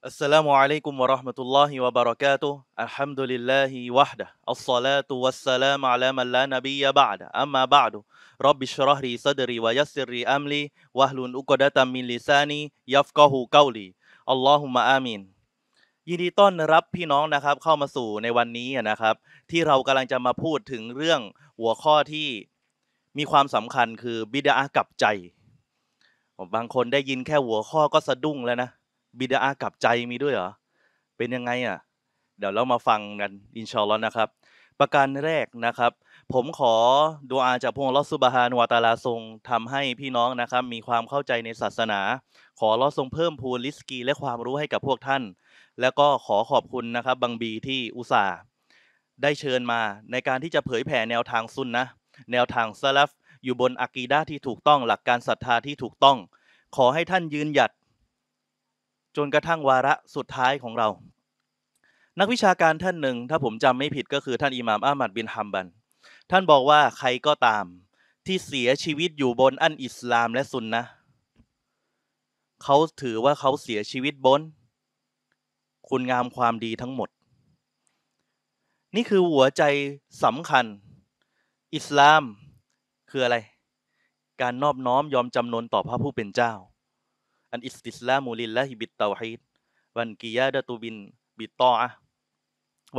السلام عليكم ورحمة الله وبركاته الحمد لله وحده الصلاة والسلام على من لا نبي بعد أما بعد رب اشرح لي صدري ويسر لي أملي واهل أ ق د ة من لساني يفقه قولي اللهم آمين ยินดีต้อนรับพี่น้องนะครับเข้ามาสู่ในวันนี้นะครับที่เรากำลังจะมาพูดถึงเรื่องหัวข้อที่มีความสำคัญคือบิดากับใจบางคนได้ยินแค่หัวข้อก็สะดุ้งแล้วนะบิดาอากับใจมีด้วยเหรอ เป็นยังไงอ่ะ เดี๋ยวเรามาฟังกันอินชอลลอน์นะครับ ประการแรกนะครับ ผมขอดูอาจากพระองค์ลอสุบฮานวาตาลาทรง ทำให้พี่น้องนะครับ มีความเข้าใจในศาสนา ขอลอทรงเพิ่มพูนลิสกี และความรู้ให้กับพวกท่าน แล้วก็ขอขอบคุณนะครับ บังบีที่อุตส่าห์ได้เชิญมาในการที่จะเผยแผ่แนวทางซุนนะแนวทางซาลฟอยู่บนอากีดาที่ถูกต้องหลักการศรัทธาที่ถูกต้อง ขอให้ท่านยืนหยัดจนกระทั่งวาระสุดท้ายของเรา นักวิชาการท่านหนึ่ง ถ้าผมจำไม่ผิดก็คือท่านอิหม่ามอามัดบินฮัมบัน ท่านบอกว่าใครก็ตาม ที่เสียชีวิตอยู่บนอันอิสลามและสุนนะ เขาถือว่าเขาเสียชีวิตบนคุณงามความดีทั้งหมด นี่คือหัวใจสำคัญอิสลาม คืออะไร การนอบน้อมยอมจำนนต่อพระผู้เป็นเจ้าอันอิสติสลามุลิลลาฮิบิตเตาฮีดวันกิยาดะตุบินบิตตออะ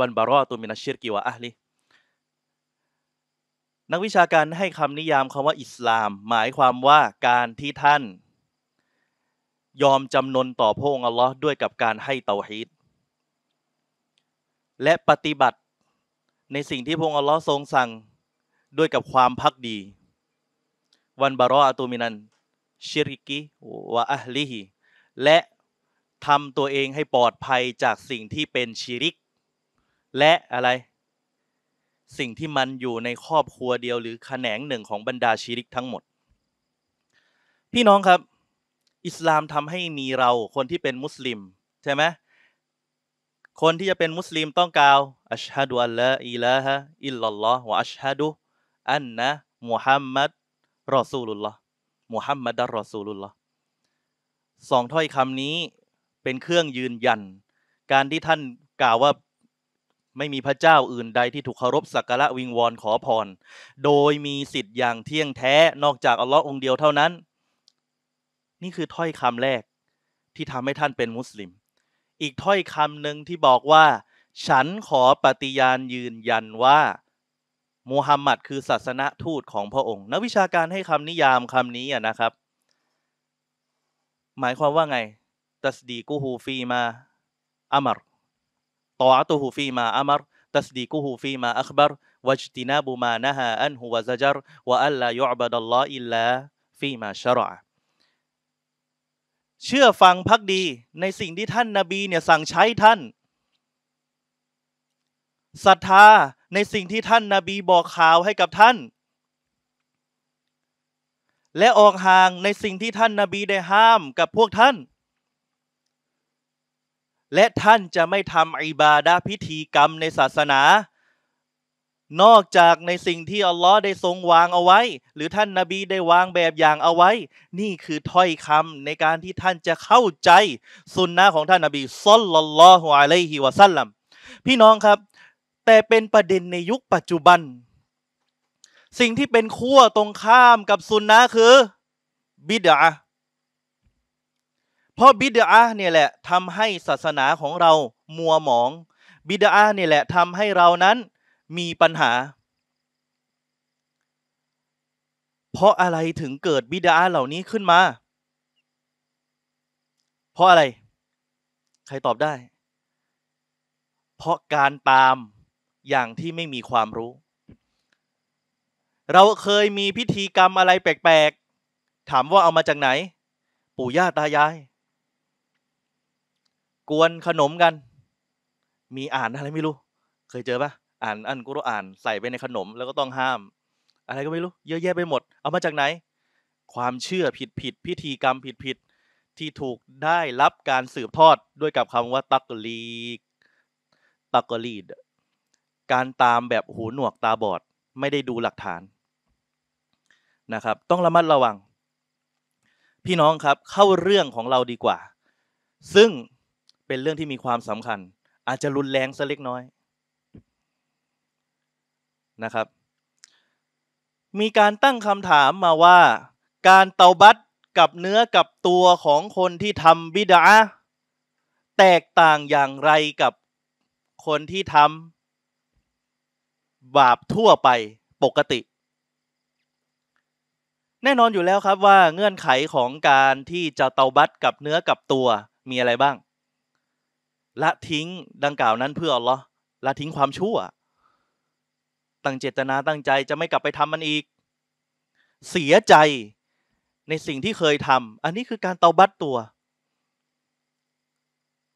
วันบารอตุมินัชชิรกิวะอัลลินักวิชาการให้คำนิยามคำว่า อิสลามหมายความว่าการที่ท่าน ยอมจำนนต่อพระองค์อัลลอฮ์ด้วยกับการให้เตาฮีด และปฏิบัติในสิ่งที่พระองค์อัลลอฮ์ทรงสั่งด้วยกับความพักดีวันบารออตูมินันชิริกิวะอัลีิฮิและทำตัวเองให้ปลอดภัยจากสิ่งที่เป็นชิริก และอะไร สิ่งที่มันอยู่ในครอบครัวเดียว หรือแขนงหนึ่งของบรรดาชิริกทั้งหมด พี่น้องครับ อิสลามทำให้มีเราคนที่เป็นมุสลิม ใช่ไหม คนที่จะเป็นมุสลิมต้องกล่าวอัชฮะดุอัลลอฮ์อิลาฮะ อิลลัลลอฮ์วะอัชฮะดุอันนะมุฮัมมัดรอซูลุลลอฮมุฮัมมัดรอซูลุลล์สองถ้อยคำนี้เป็นเครื่องยืนยัน การที่ท่านกล่าวว่าไม่มีพระเจ้าอื่นใดที่ถูกเคารพสักการะวิงวอนขอพร โดยมีสิทธิ์อย่างเที่ยงแท้นอกจากอัลลอฮ์องเดียวเท่านั้น นี่คือถ้อยคำแรกที่ทำให้ท่านเป็นมุสลิม อีกถ้อยคำหนึ่งที่บอกว่า ฉันขอปฏิญาณยืนยันว่ามูฮัมหมัดคือ ศาสนทูตของพระอองค์นักวิชาการให้คำนิยามคำนี้นะครับ หมายความว่าไง ตัสดีกูฮูฟีมาอามัรตอตูฮูฟีมาอามัรตัสดีกูฮูฟีมาอัคบรวัจตินาบูมานะฮะอันฮุวะซะจรวะอัลลายอบดัลลออิลลาฟีมาชรอเชื่อฟังพักดี ในสิ่งที่ท่านนาบีเนี่ยสั่งใช้ท่านศรัทธาในสิ่งที่ท่านนาบีบอกข่าวให้กับท่าน และออกห่างในสิ่งที่ท่านนาบีได้ห้ามกับพวกท่าน และท่านจะไม่ทำอิบาดาพิธีกรรมในศาสนา นอกจากในสิ่งที่อัลลอฮ์ได้ทรงวางเอาไว้ หรือท่านนาบีได้วางแบบอย่างเอาไว้ นี่คือถ้อยคำในการที่ท่านจะเข้าใจสุนนะของท่านนาบีสัลลัลลอฮุอะลัยฮิวะสัลลัมพี่น้องครับแต่เป็นประเด็นในยุคปัจจุบัน สิ่งที่เป็นขั้วตรงข้ามกับซุนนะคือ บิดาเพราะบิดาเนี่ยแหละทำให้ศาสนาของเรามัวหมองบิดาเนี่ยแหละทำให้เรานั้นมีปัญหา เพราะอะไรถึงเกิดบิดาเหล่านี้ขึ้นมา เพราะอะไร ใครตอบได้ เพราะการตามอย่างที่ไม่มีความรู้ เราเคยมีพิธีกรรมอะไรแปลกๆ ถามว่าเอามาจากไหน ปู่ย่าตายาย กวนขนมกัน มีอ่านอะไรไม่รู้ เคยเจอปะอ่านอันกุรอ่านใส่ไปในขนมแล้วก็ต้องห้าม อะไรก็ไม่รู้ เยอะแยะไปหมดเอามาจากไหน ความเชื่อผิดผิด พิธีกรรมผิดผิด ที่ถูกได้รับการสืบทอดด้วยกับคำว่าตักกลีตักกลีดการตามแบบหูหนวกตาบอด ไม่ได้ดูหลักฐานนะครับ ต้องระมัดระวัง พี่น้องครับเข้าเรื่องของเราดีกว่า ซึ่งเป็นเรื่องที่มีความสำคัญ อาจจะรุนแรงสักเล็กน้อยนะครับ มีการตั้งคำถามมาว่า การเตาบัตกับเนื้อกับตัวของคนที่ทำบิดาแตกต่างอย่างไรกับคนที่ทำบาปทั่วไปปกติ แน่นอนอยู่แล้วครับว่าเงื่อนไขของการที่จะเตาบัตกับเนื้อกับตัวมีอะไรบ้างละทิ้งดังกล่าวนั้นเพื่ออัลอละทิ้งความชั่ว ตั้งเจตนาตั้งใจจะไม่กลับไปทำมันอีก เสียใจในสิ่งที่เคยทำอันนี้คือการเตาบัตตัว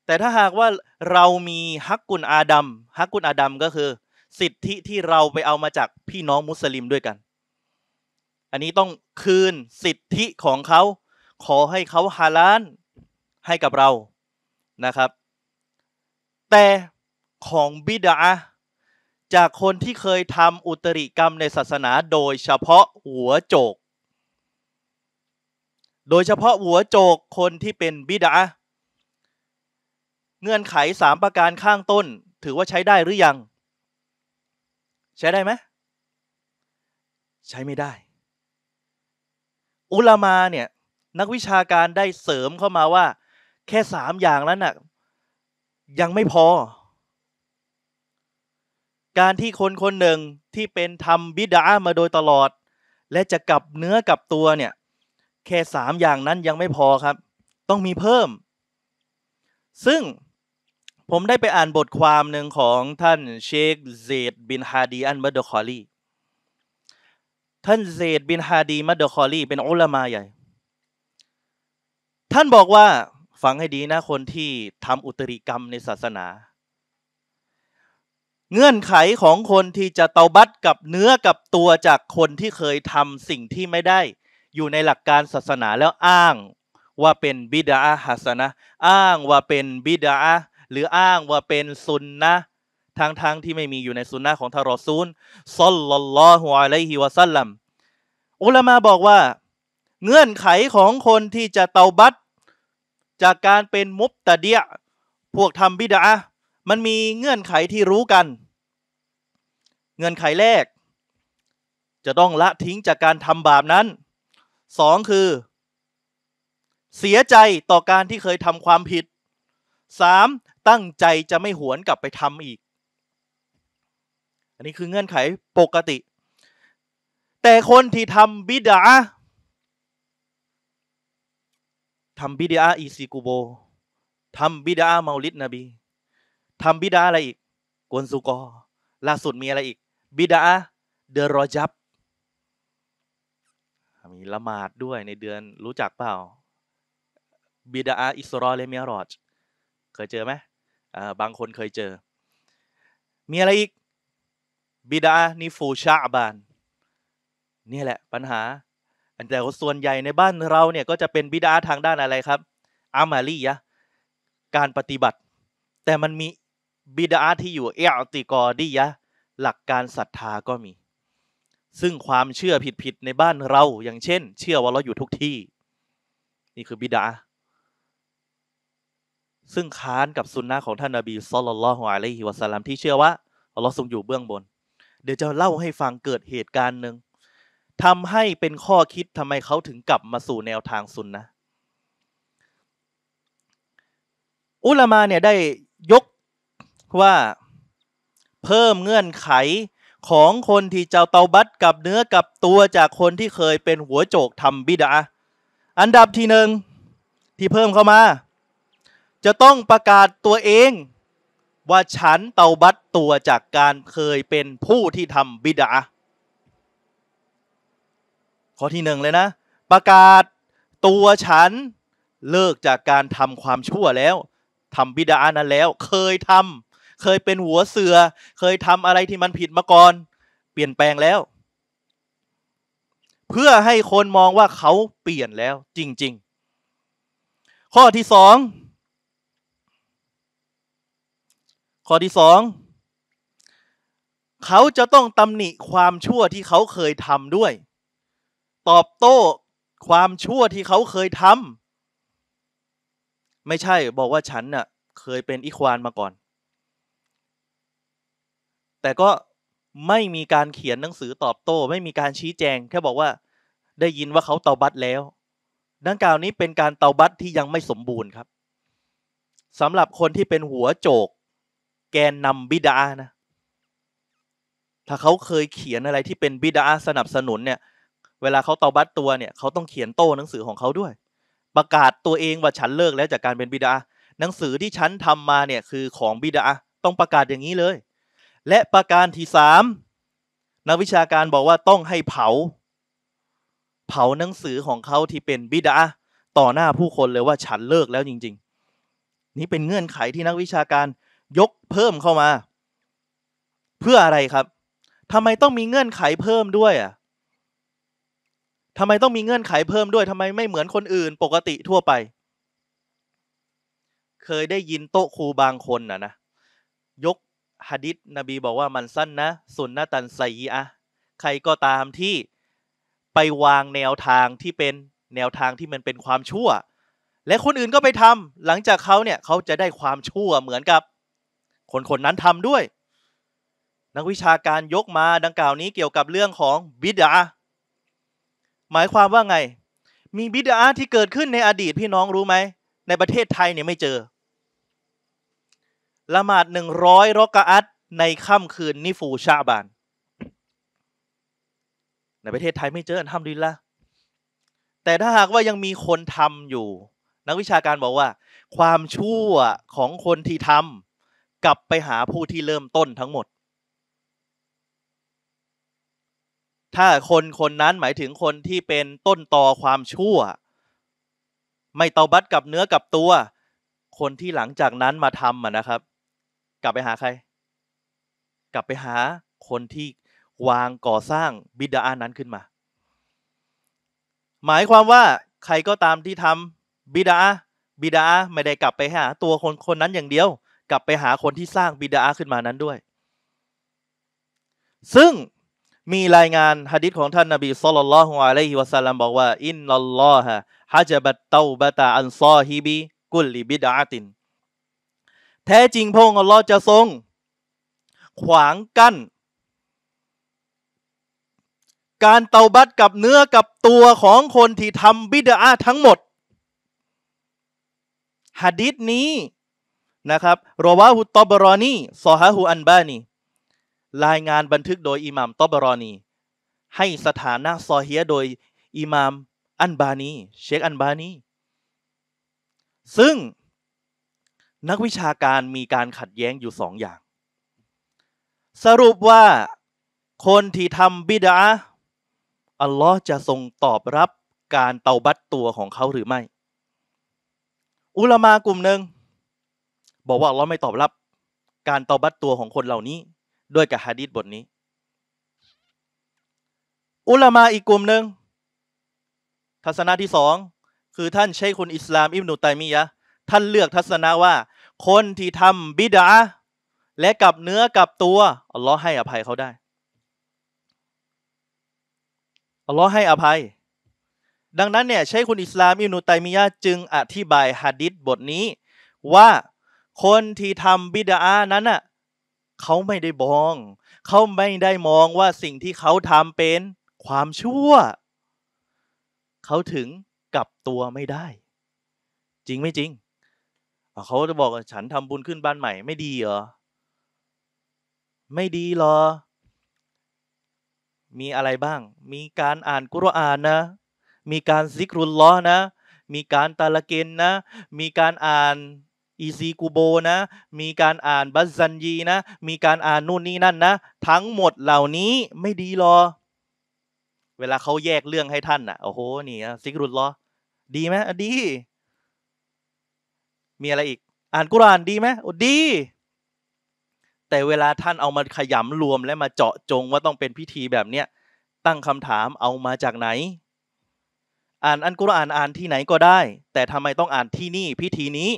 แต่ถ้าหากว่าเรามีฮักกุลอาดัมฮักกุลอาดัมก็คือสิทธิที่เราไปเอามาจากพี่น้องมุสลิมด้วยกัน อันนี้ต้องคืนสิทธิของเขา ขอให้เขาฮาลานให้กับเรา นะครับ แต่ของบิดาจากคนที่เคยทำอุตริกรรมในศาสนาโดยเฉพาะหัวโจก โดยเฉพาะหัวโจกคนที่เป็นบิดา เงื่อนไข 3 ประการข้างต้นถือว่าใช้ได้หรือยังใช้ได้ไหมใช้ไม่ได้ อุลามาเนี่ย นักวิชาการได้เสริมเข้ามาว่า แค่สามอย่างนั้นน่ะยังไม่พอ การที่คนคนหนึ่งที่เป็นทำบิดามาโดยตลอด และจะกลับเนื้อกลับตัวเนี่ย แค่สามอย่างนั้นยังไม่พอครับ ต้องมีเพิ่ม ซึ่งผมได้ไปอ่านบทความหนึ่งของท่านเชคเซดบินฮาดีอันมัดดคอลี ท่านเซดบินฮาดีมัดดคอลีเป็นอุลามาใหญ่ ท่านบอกว่า ฟังให้ดีนะคนที่ทำอุตริกรรมในศาสนา เงื่อนไขของคนที่จะเตาบัตกับเนื้อกับตัวจากคนที่เคยทำสิ่งที่ไม่ได้ อยู่ในหลักการศาสนาแล้วอ้าง ว่าเป็นบิดาฮัสนะอ้างว่าเป็นบิดาหรืออ้างว่าเป็นซุนนะ ทางทางที่ไม่มีอยู่ในซุนนะของทารอซูลซอลลัลลอฮุอะลัยฮิวะซัลลัมอุลามาบอกว่า เงื่อนไขของคนที่จะเตาบัตจากการเป็นมุบตะเดียพวกทำบิดะมันมีเงื่อนไขที่รู้กัน เงื่อนไขแรก จะต้องละทิ้งจากการทำบาปนั้นสองคือ เสียใจต่อการที่เคยทำความผิดสามตั้งใจจะไม่หวนกลับไปทำอีก อันนี้คือเงื่อนไขปกติ แต่คนที่ทำบิดาทำบิดาอีซิกูโบ ทำบิดาเมาลิดนบีทำบิดาอะไรอีกกวนซุกอ ล่าสุดมีอะไรอีก บิดาเดอรอจับมีละหมาดด้วยในเดือนรู้จักเปล่า บิดาอิสรอเลเมียรอจเคยเจอไหมบางคนเคยเจอ มีอะไรอีกบิดานิฟูชาบาน นี่แหละปัญหาแต่ส่วนใหญ่ในบ้านเราเนี่ยก็จะเป็นบิดาทางด้านอะไรครับอามาลียะการปฏิบัติ แต่มันมีบิดาที่อยู่เออติกอดียะหลักการศรัทธาก็มี ซึ่งความเชื่อผิดๆในบ้านเราอย่างเช่น เชื่อว่าเราอยู่ทุกที่ นี่คือบิดาซึ่งค้านกับสุนนะของท่านนบีสุลต่านละฮ์อะลัยฮิวะสัลลัมที่เชื่อว่าอัลลอฮ์ทรงอยู่เบื้องบน เดี๋ยวจะเล่าให้ฟังเกิดเหตุการณ์หนึ่งทำให้เป็นข้อคิดทำไมเขาถึงกลับมาสู่แนวทางสุนนะ อุลามาเนี่ยได้ยกว่าเพิ่มเงื่อนไขของคนที่เจ้าเตาบัตกับเนื้อกับตัวจากคนที่เคยเป็นหัวโจกทำบิดาอันดับที่หนึ่งที่เพิ่มเข้ามาจะต้องประกาศตัวเองว่าฉันเตาบัตตัวจากการเคยเป็นผู้ที่ทำบิดาข้อที่หนึ่งเลยนะ ประกาศตัวฉันเลิกจากการทำความชั่วแล้ว ทำบิดานั้นแล้วเคยทำ เคยเป็นหัวเสือ เคยทำอะไรที่มันผิดมาก่อน เปลี่ยนแปลงแล้ว เพื่อให้คนมองว่าเขาเปลี่ยนแล้วจริง ๆ ข้อที่สองข้อที่สองเขาจะต้องตำหนิความชั่วที่เขาเคยทำด้วย ตอบโต้ความชั่วที่เขาเคยทำไม่ใช่บอกว่าฉันน่ะเคยเป็นอิควานมาก่อน แต่ก็ไม่มีการเขียนหนังสือตอบโต้ไม่มีการชี้แจงแค่บอกว่าได้ยินว่าเขาเตาบัตแล้ว ดังกล่าวนี้เป็นการเตาบัตที่ยังไม่สมบูรณ์ครับสำหรับคนที่เป็นหัวโจกแกนนำบิดานะ ถ้าเขาเคยเขียนอะไรที่เป็นบิดาสนับสนุนเนี่ย เวลาเขาเตาบัตตัวเนี่ยเขาต้องเขียนโต้หนังสือของเขาด้วย ประกาศตัวเองว่าฉันเลิกแล้วจากการเป็นบิดาหนังสือที่ฉันทำมาเนี่ยคือของบิดาต้องประกาศอย่างนี้เลย และประการที่สามนักวิชาการบอกว่าต้องให้เผา เผาหนังสือของเขาที่เป็นบิดาต่อหน้าผู้คนเลยว่าฉันเลิกแล้วจริงๆ นี่เป็นเงื่อนไขที่นักวิชาการยกเพิ่มเข้ามา เพื่ออะไรครับทำไมต้องมีเงื่อนไขเพิ่มด้วยอ่ะทำไมต้องมีเงื่อนไขเพิ่มด้วยทำไมไม่เหมือนคนอื่นปกติทั่วไป เคยได้ยินโต๊ะครูบางคนนะนะยกฮะดิษนบีบอกว่ามันสั้นนะสุนนะตันไซอะใครก็ตามที่ไปวางแนวทางที่เป็นแนวทางที่มันเป็นความชั่ว และคนอื่นก็ไปทำหลังจากเขาเนี่ยเขาจะได้ความชั่วเหมือนกับคนคนนั้นทำด้วย นักวิชาการยกมาดังกล่าวนี้เกี่ยวกับเรื่องของ บิดาหมายความว่าไง มีบิดาที่เกิดขึ้นในอดีตพี่น้องรู้ไหม ในประเทศไทยเนี่ย ไม่เจอ ละหมาดหนึ่งร้อยรอกอัตในค่ำคืนนิฟูชาบาน ในประเทศไทยไม่เจอ อันทำดีละ แต่ถ้าหากว่ายังมีคนทำอยู่ นักวิชาการบอกว่า ความชั่วของคนที่ทำกลับไปหาผู้ที่เริ่มต้นทั้งหมด ถ้าคนคนนั้นหมายถึงคนที่เป็นต้นต่อความชั่ว ไม่เตาบัตกับเนื้อกับตัว คนที่หลังจากนั้นมาทำะนะครับ กลับไปหาใคร กลับไปหาคนที่วางก่อสร้างบิดาอานั้นขึ้นมา หมายความว่าใครก็ตามที่ทำบิดาบิดาไม่ได้กลับไปหาตัวคนคนนั้นอย่างเดียวกลับไปหาคนที่สร้างบิดาขึ้นมานั้นด้วย ซึ่งมีรายงานฮะดิษของท่านนบีสุลต่านละฮ์อะลัยฮิวะซัลลัมบอกว่าอินนัลลอฮะฮะจบัตเตาบะตาอันซอฮิบีกุลลิบิดาตินแท้จริงพระองค์อัลลอฮ์จะทรง ขวางกั้นการเตาบัตกับเนื้อกับตัวของคนที่ทำบิดาทั้งหมดฮะดิษนี้นะครับ รอวาฮุตอบรอนีซอฮะฮูอันบานี รายงานบันทึกโดยอิหมามตอบรอนี ให้สถานะซอเฮียโดยอิหมามอันบานี เชคอันบานี ซึ่ง นักวิชาการมีการขัดแย้งอยู่สองอย่าง สรุปว่า คนที่ทำบิดาอัลลอฮ์จะทรงตอบรับการเตาบัตตัวของเขาหรือไม่ อุลามากลุ่มหนึ่งบอกว่าเราไม่ตอบรับการตอบัตตัวของคนเหล่านี้ ด้วยกับฮะดีษบทนี้ อุลามาอีกกลุ่มหนึ่งทัศนะที่สองคือท่านใช้คุณอิสลามอิบนุตัยมียะท่านเลือกทัศนะว่าคนที่ทำบิดาและกับเนื้อกับตัวอัลลอฮ์ให้อภัยเขาได้อัลลอฮ์ให้อภัย ดังนั้นเนี่ย ใช้คุณอิสลามอิบนุตัยมียะจึงอธิบายฮะดิษบทนี้ว่าคนที่ทำบิดาานั้นน่ะเขาไม่ได้มอง เขาไม่ได้มองว่าสิ่งที่เขาทำเป็นความชั่ว เขาถึงกลับตัวไม่ได้ จริงไม่จริง เขาจะบอกฉันทำบุญขึ้นบ้านใหม่ไม่ดีเหรอ ไม่ดีหรอ มีอะไรบ้าง มีการอ่านกุรอานนะ มีการซิกรุลล้อนะ มีการตะละเกนนะ มีการอ่านอีซีกูโบนะ มีการอ่านบัซซันยีนะ มีการอ่านนู่นนี่นั่นนะทั้งหมดเหล่านี้ไม่ดีหรอ เวลาเขาแยกเรื่องให้ท่านอ่ะโอ้โหนี่ซิกรุตหรอดีไหมดี มีอะไรอีก อ่านกุรานดีไหมดี แต่เวลาท่านเอามาขยำรวมและมาเจาะจงว่าต้องเป็นพิธีแบบเนี้ยตั้งคำถามเอามาจากไหน อ่านอันกุรอานอ่านที่ไหนก็ได้ แต่ทำไมต้องอ่านที่นี่ พิธีนี้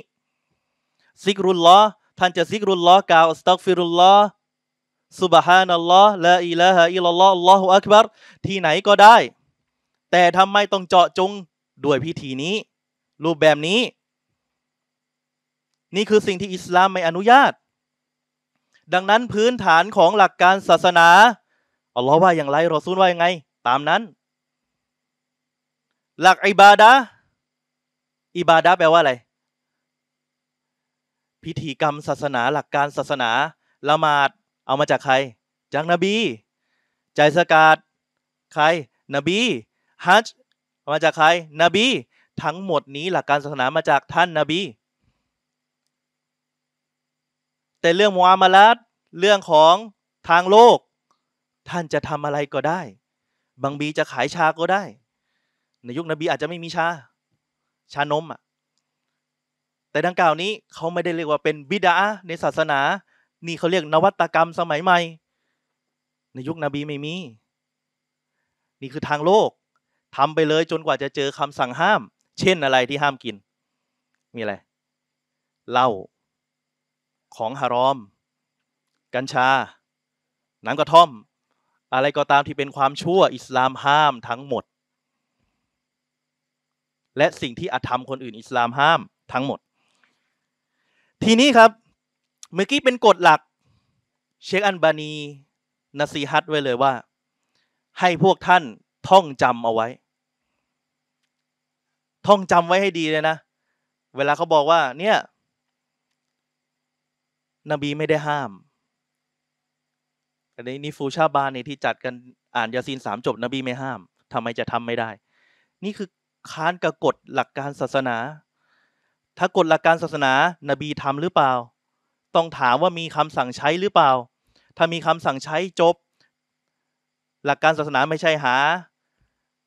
ซิกรุลลอท่านจะซิกรุลลอกล่าวอัสตักฟิรุลลอสุบฮานัลลอฮ์ละอิลาฮะอิลลอฮ์อัลลอฮุอักบัรที่ไหนก็ได้ แต่ทำไมต้องเจาะจงด้วยพิธีนี้ รูปแบบนี้ นี่คือสิ่งที่อิสลามไม่อนุญาต ดังนั้นพื้นฐานของหลักการศาสนาอัลลอฮ์ว่าอย่างไรรอซูลว่าอย่างไง ตามนั้น หลักอิบาดะอิบาดะแปลว่าอะไรพิธีกรรมศาสนาหลักการศาสนาละหมาดเอามาจากใคร จากนบี ใจสกาดใครนบีฮัจมาจากใครนบีทั้งหมดนี้หลักการศาสนามาจากท่านนบี แต่เรื่องมูอามาลัดเรื่องของทางโลก ท่านจะทำอะไรก็ได้ บางบีจะขายชาก็ได้ ในยุคนบีอาจจะไม่มีชาชานมอ่ะแต่ดังกล่าวนี้เขาไม่ได้เรียกว่าเป็นบิดาในศาสนานี่เขาเรียกนวัตกรรมสมัยใหม่ในยุคนบีไม่มี นี่คือทางโลก ทำไปเลยจนกว่าจะเจอคำสั่งห้าม เช่นอะไรที่ห้ามกิน มีอะไรเหล้าของฮารอม กัญชาหนังกระท่อม อะไรก็ตามที่เป็นความชั่วอิสลามห้ามทั้งหมด และสิ่งที่อาธรรมคนอื่นอิสลามห้ามทั้งหมดทีนี้ครับ เมื่อกี้เป็นกฎหลักเชคอันบานีนาซีฮัตไว้เลยว่าให้พวกท่านท่องจำเอาไว้ ท่องจำไว้ให้ดีเลยนะ เวลาเขาบอกว่า เนี่ย นบีไม่ได้ห้ามอันนี้นิฟูชาบานในี่ที่จัดกันอ่านยาซีนสามจบ นบีไม่ห้ามทำไมจะทำไม่ได้ นี่คือค้านกับกฎหลักการศาสนาถ้ากฎหลักการศาสนานบีทำหรือเปล่า ต้องถามว่ามีคำสั่งใช้หรือเปล่า ถ้ามีคำสั่งใช้จบ หลักการศาสนาไม่ใช่หา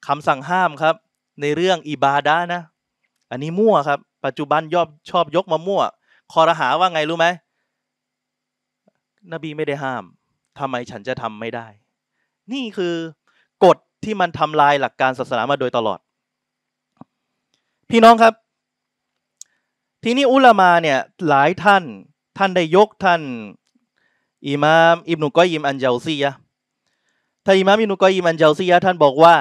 คำสั่งห้ามครับ ในเรื่องอิบาดะนะ อันนี้มั่วครับ ปัจจุบันยอบชอบยกมามั่ว คอรหาว่าไงรู้ไหมนบีไม่ได้ห้ามทำไมฉันจะทำไม่ได้ นี่คือกฎที่มันทำลายหลักการศาสนามาโดยตลอด พี่น้องครับทีนี้อุลามาเนี่ยหลายท่าน ท่านได้ยกท่านอิมามอิบนุกอยิมอันเจลซียะท่านอิมามอิบนุกอยิมอันเจลซียะท่านบอกว่า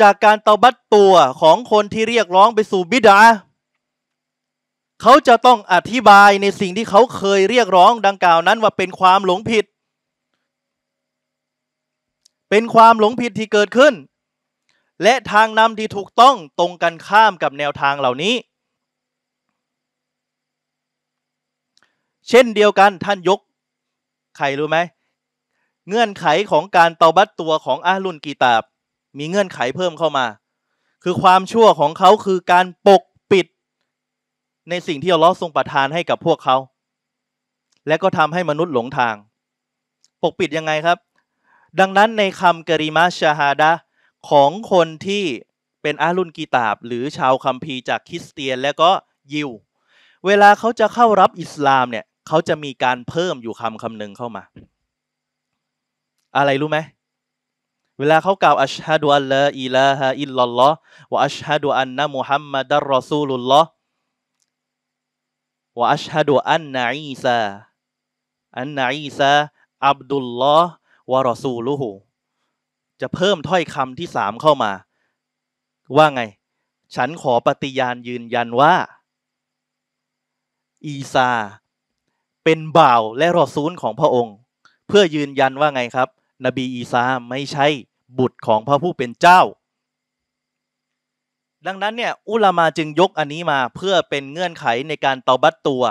จากการเตาบัตตัวของคนที่เรียกร้องไปสู่บิดาเขาจะต้องอธิบายในสิ่งที่เขาเคยเรียกร้องดังกล่าวนั้นว่าเป็นความหลงผิด เป็นความหลงผิดที่เกิดขึ้น และทางนำที่ถูกต้องตรงกันข้ามกับแนวทางเหล่านี้เช่นเดียวกันท่านยกใครรู้ไหม เงื่อนไขของการเตาบัตตัวของอาลุนกีตาบ มีเงื่อนไขเพิ่มเข้ามา คือความชั่วของเขาคือการปกปิด ในสิ่งที่อัลลอฮ์ทรงประทานให้กับพวกเขา และก็ทำให้มนุษย์หลงทาง ปกปิดยังไงครับ ดังนั้นในคำกริมาชาฮาดะของคนที่เป็นอาลุนกีตาบ หรือชาวคัมภีร์จากคริสเตียนและก็ยิวเวลาเขาจะเข้ารับอิสลามเนี่ยเขาจะมีการเพิ่มอยู่คำคำหนึ่งเข้ามา อะไรรู้ไหมเวลาเขากล่าวอัชฮะดุอัลลออิลาฮะอิลลัลลอฮ์วะอัชฮะดุอันนะมุฮัมมัดรอซูลุลลอฮ์วะอัชฮะดุอันนะอีซาอันนะอีซาอับดุลลอฮ์วะรอซูลุฮูจะเพิ่มถ้อยคำที่สามเข้ามา ว่าไง ฉันขอปฏิญาณยืนยันว่า อีซาเป็น บ่าวและรอซูลของพระองค์ เพื่อยืนยันว่าไงครับ นบี อีสาไม่ใช่ บุตรของพระผู้เป็นเจ้า ดังนั้นเนี่ยอุลามาจึงยกอันนี้มาเพื่อเป็นเงื่อนไขในการเตาบัตตัว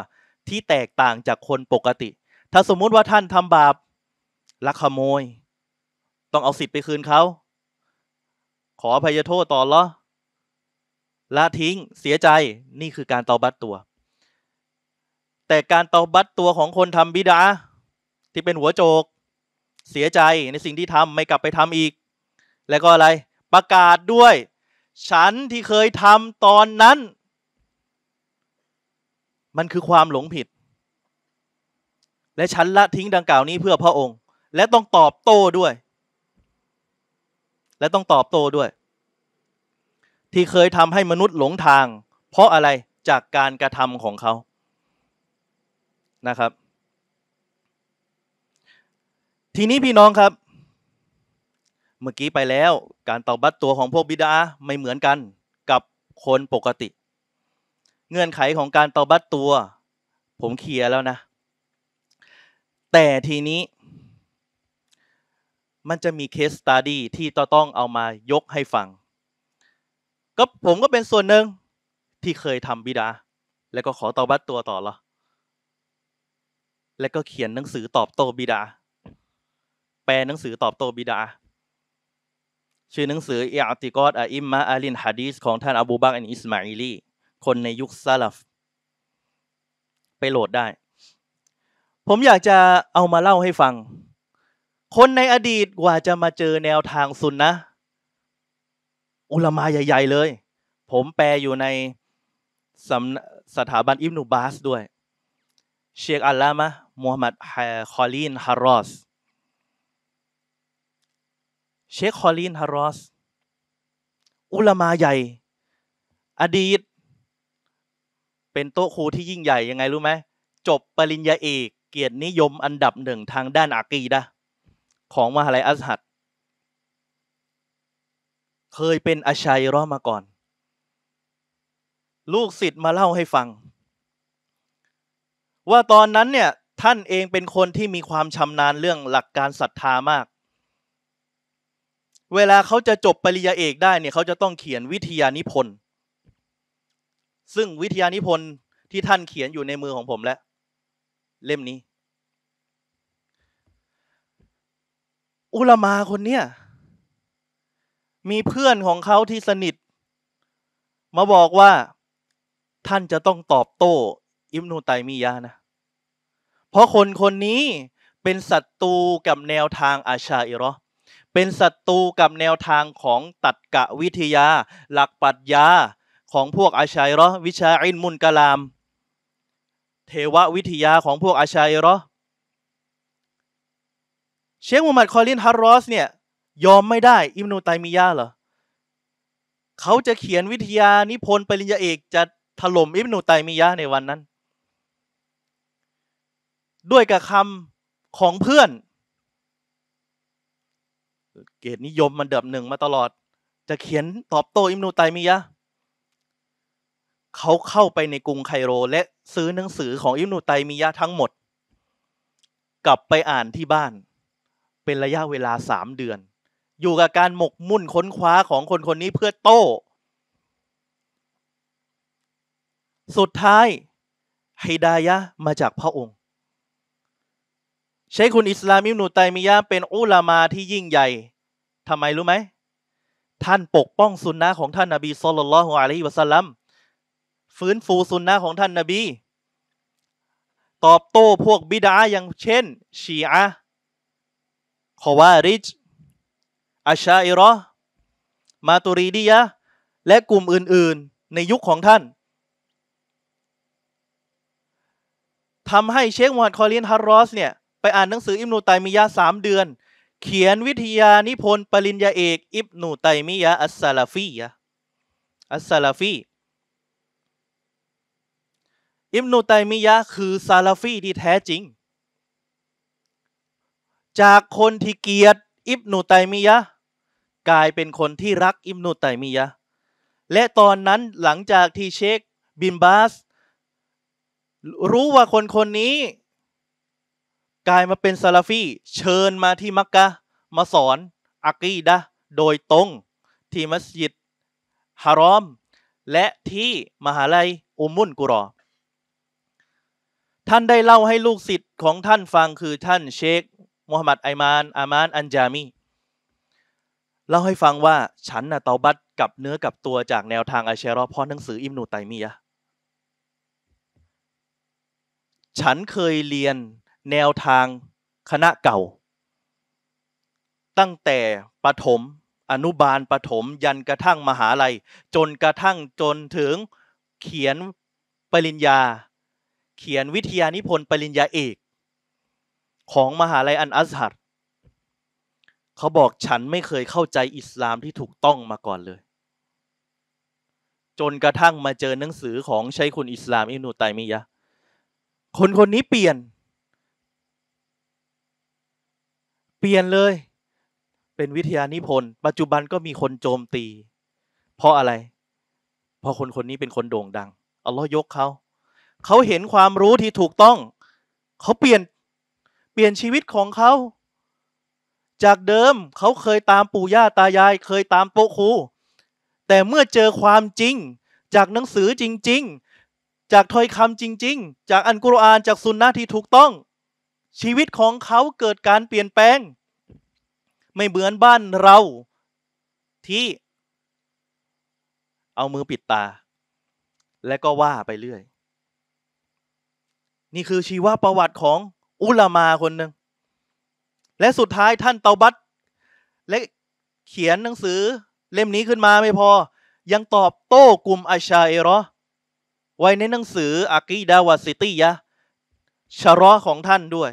ที่แตกต่างจากคนปกติ ถ้าสมมุติว่าท่านทำบาปลักขโมย ต้อง เอาสิทธิ์ไปคืนเขาขออภัยโทษต่อหรอละทิ้งเสียใจนี่คือการเตาบัตตัวแต่การตอบัตตัวของคนทำบิดาที่เป็นหัวโจก เสียใจในสิ่งที่ทำไม่กลับไปทำอีก แล้วก็อะไรประกาศด้วย ฉันที่เคยทำตอนนั้น มันคือความหลงผิด และฉันละทิ้งดังกล่าวนี้เพื่อพระองค์ และต้องตอบโต้ด้วย และต้องตอบโต้ด้วย ที่เคยทำให้มนุษย์หลงทาง เพราะอะไรจากการกระทำของเขานะครับทีนี้พี่น้องครับ เมื่อกี้ไปแล้วการตอบบัตรตัวของพวกบิดาไม่เหมือนกันกับคนปกติ เงื่อนไขของการตอบบัตรตัวผมเคลียร์แล้วนะ แต่ทีนี้มันจะมีเคสสตาดี้ที่ต้องเอามายกให้ฟังก็ผมก็เป็นส่วนหนึ่งที่เคยทำบิดา แล้วก็ขอตอบัตตัวต่อหรอและก็เขียนหนังสือตอบโต้บิดา แปลหนังสือตอบโต้บิดา ชื่อหนังสืออิอติกอตอิมมาอาลินฮะดีสของท่านอบูบักอันอิสมาอิลีคนในยุคซาลฟไปโหลดได้ ผมอยากจะเอามาเล่าให้ฟัง คนในอดีตกว่าจะมาเจอแนวทางซุนนะอุลามาใหญ่ๆเลย ผมแปลอยู่ในสถาบันอิมนุบาสด้วย เชคอัลลามะมูฮัมหมัดคอลีนฮารอส เชคคอลีนฮารอส อุลามาใหญ่ อดีต เป็นโต๊ะครูที่ยิ่งใหญ่ ยังไงรู้ไหมจบปริญญาเอกเกียรตินิยมอันดับหนึ่งทางด้านอากีดะของมหาลัยอัสฮัดเคยเป็นอาชัยรอมาก่อน ลูกศิษย์มาเล่าให้ฟัง ว่าตอนนั้นเนี่ยท่านเองเป็นคนที่มีความชำนาญเรื่องหลักการศรัทธามาก เวลาเขาจะจบปริญญาเอกได้เนี่ย เขาจะต้องเขียนวิทยานิพนธ์ ซึ่งวิทยานิพนธ์ที่ท่านเขียนอยู่ในมือของผมแล้วเล่มนี้ อุลมาคนเนี้ยมีเพื่อนของเขาที่สนิท มาบอกว่าท่านจะต้องตอบโต้ อิมนุตัยมียานะเพราะคนคนนี้เป็นศัตรูกับแนวทางอาชาอิรอเป็นศัตรูกับแนวทางของตัดกะวิทยาหลักปรัชญาของพวกอาชาอิรอวิชาอินมุนกะลามเทววิทยาของพวกอาชาอิรอเชคมูมัดคอลินฮารรอสเนี่ยยอมไม่ได้อิมนูไตมียาเหรอเขาจะเขียนวิทยานิพนธ์ปริญญาเอกจะถล่มอิมนูไตมียาในวันนั้นด้วยกับคำของเพื่อน เกตนิยมมันเดิบหนึ่งมาตลอด จะเขียนตอบโต้อิมนูไตมียะ เขาเข้าไปในกรุงไคโรและซื้อหนังสือของอิมนูไตมียะทั้งหมด กลับไปอ่านที่บ้าน เป็นระยะเวลาสามเดือน อยู่กับการหมกมุ่นค้นคว้าของคนคนนี้เพื่อโต้ สุดท้ายฮิดายะมาจากพระองค์เชคุณอิสลามิมนูไตมียะเป็นอุลามาที่ยิ่งใหญ่ ทำไมรู้ไหม ท่านปกป้องสุนนะของท่านนาบีสุลต่านละฮ์อะลัยฮิวสัลลัม ฟื้นฟูสุนนะของท่านนาบี ตอบโต้พวกบิดาอย่างเช่นชีอะคอวาริจอาชาอิรอมาตูรีดียะและกลุ่มอื่น ๆ ในยุคของท่าน ทำให้เชคมูฮัมหมัดคอลินฮารรอสเนี่ยไปอ่านหนังสืออิมนไตมิยะสามเดือน เขียนวิทยานิพนธ์ปริญญาเอกอิบนไตมิยะอัสซาลาฟียะอัสซาลาฟีอิบนไตมิยะคือซาลาฟีที่แท้จริง จากคนที่เกียรติอิบนไตมิยะกลายเป็นคนที่รักอิบนไตมิยะและตอนนั้นหลังจากที่เชคบินบาสรู้ว่าคนคนนี้กลายมาเป็นซาลาฟีเชิญมาที่มักกะ มาสอนอักีดะโดยตรงที่มัสยิดฮารอม และที่มหาลัย อุมุนกุรอท่านได้เล่าให้ลูกศิษย์ของท่านฟังคือท่านเชคมูฮัมหมัดไอมาน อามานอันจามี เล่าให้ฟังว่าฉันนะเตาบัตกับเนื้อกับตัวจากแนวทางอาเชรอพรหนังสืออิมนูไตมียะฉันเคยเรียนแนวทางคณะเก่า ตั้งแต่ประถมอนุบาลประถมยันกระทั่งมหาลัย จนกระทั่งจนถึง เขียนปริญญา เขียนวิทยานิพนธ์ปริญญาเอก ของมหาลัยอันอัสฮัดเขาบอกฉันไม่เคยเข้าใจอิสลามที่ถูกต้องมาก่อนเลย จนกระทั่งมาเจอหนังสือของชัยคุณอิสลามอิมนุตัยมียะ คนคนนี้เปลี่ยนปลี่ยนเลยเป็นวิทยานิพนธ์ปัจจุบันก็มีคนโจมตี เพราะอะไรเพราะคนคนนี้เป็นคนโด่งดังอัลลอฮ์ยกเขาเขาเห็นความรู้ที่ถูกต้องเขาเปลี่ยนเปลี่ยนชีวิตของเขาจากเดิมเขาเคยตามปู่ย่าตายายเคยตามโตครูแต่เมื่อเจอความจริงจากหนังสือจริง ๆ จากถ้อยคำจริง ๆ จากอันกุรอานจากสุนนะที่ถูกต้องชีวิตของเขาเกิดการเปลี่ยนแปลง ไม่เหมือนบ้านเราที่เอามือปิดตา และก็ว่าไปเรื่อย นี่คือชีวประวัติของอุลามาคนหนึ่งและสุดท้ายท่านเตาบัตและเขียนหนังสือเล่มนี้ขึ้นมาไม่พอ ยังตอบโต้กลุ่มอาชาเอรอไว้ในหนังสืออากีดาวาซิตี้ยะชะรอของท่านด้วย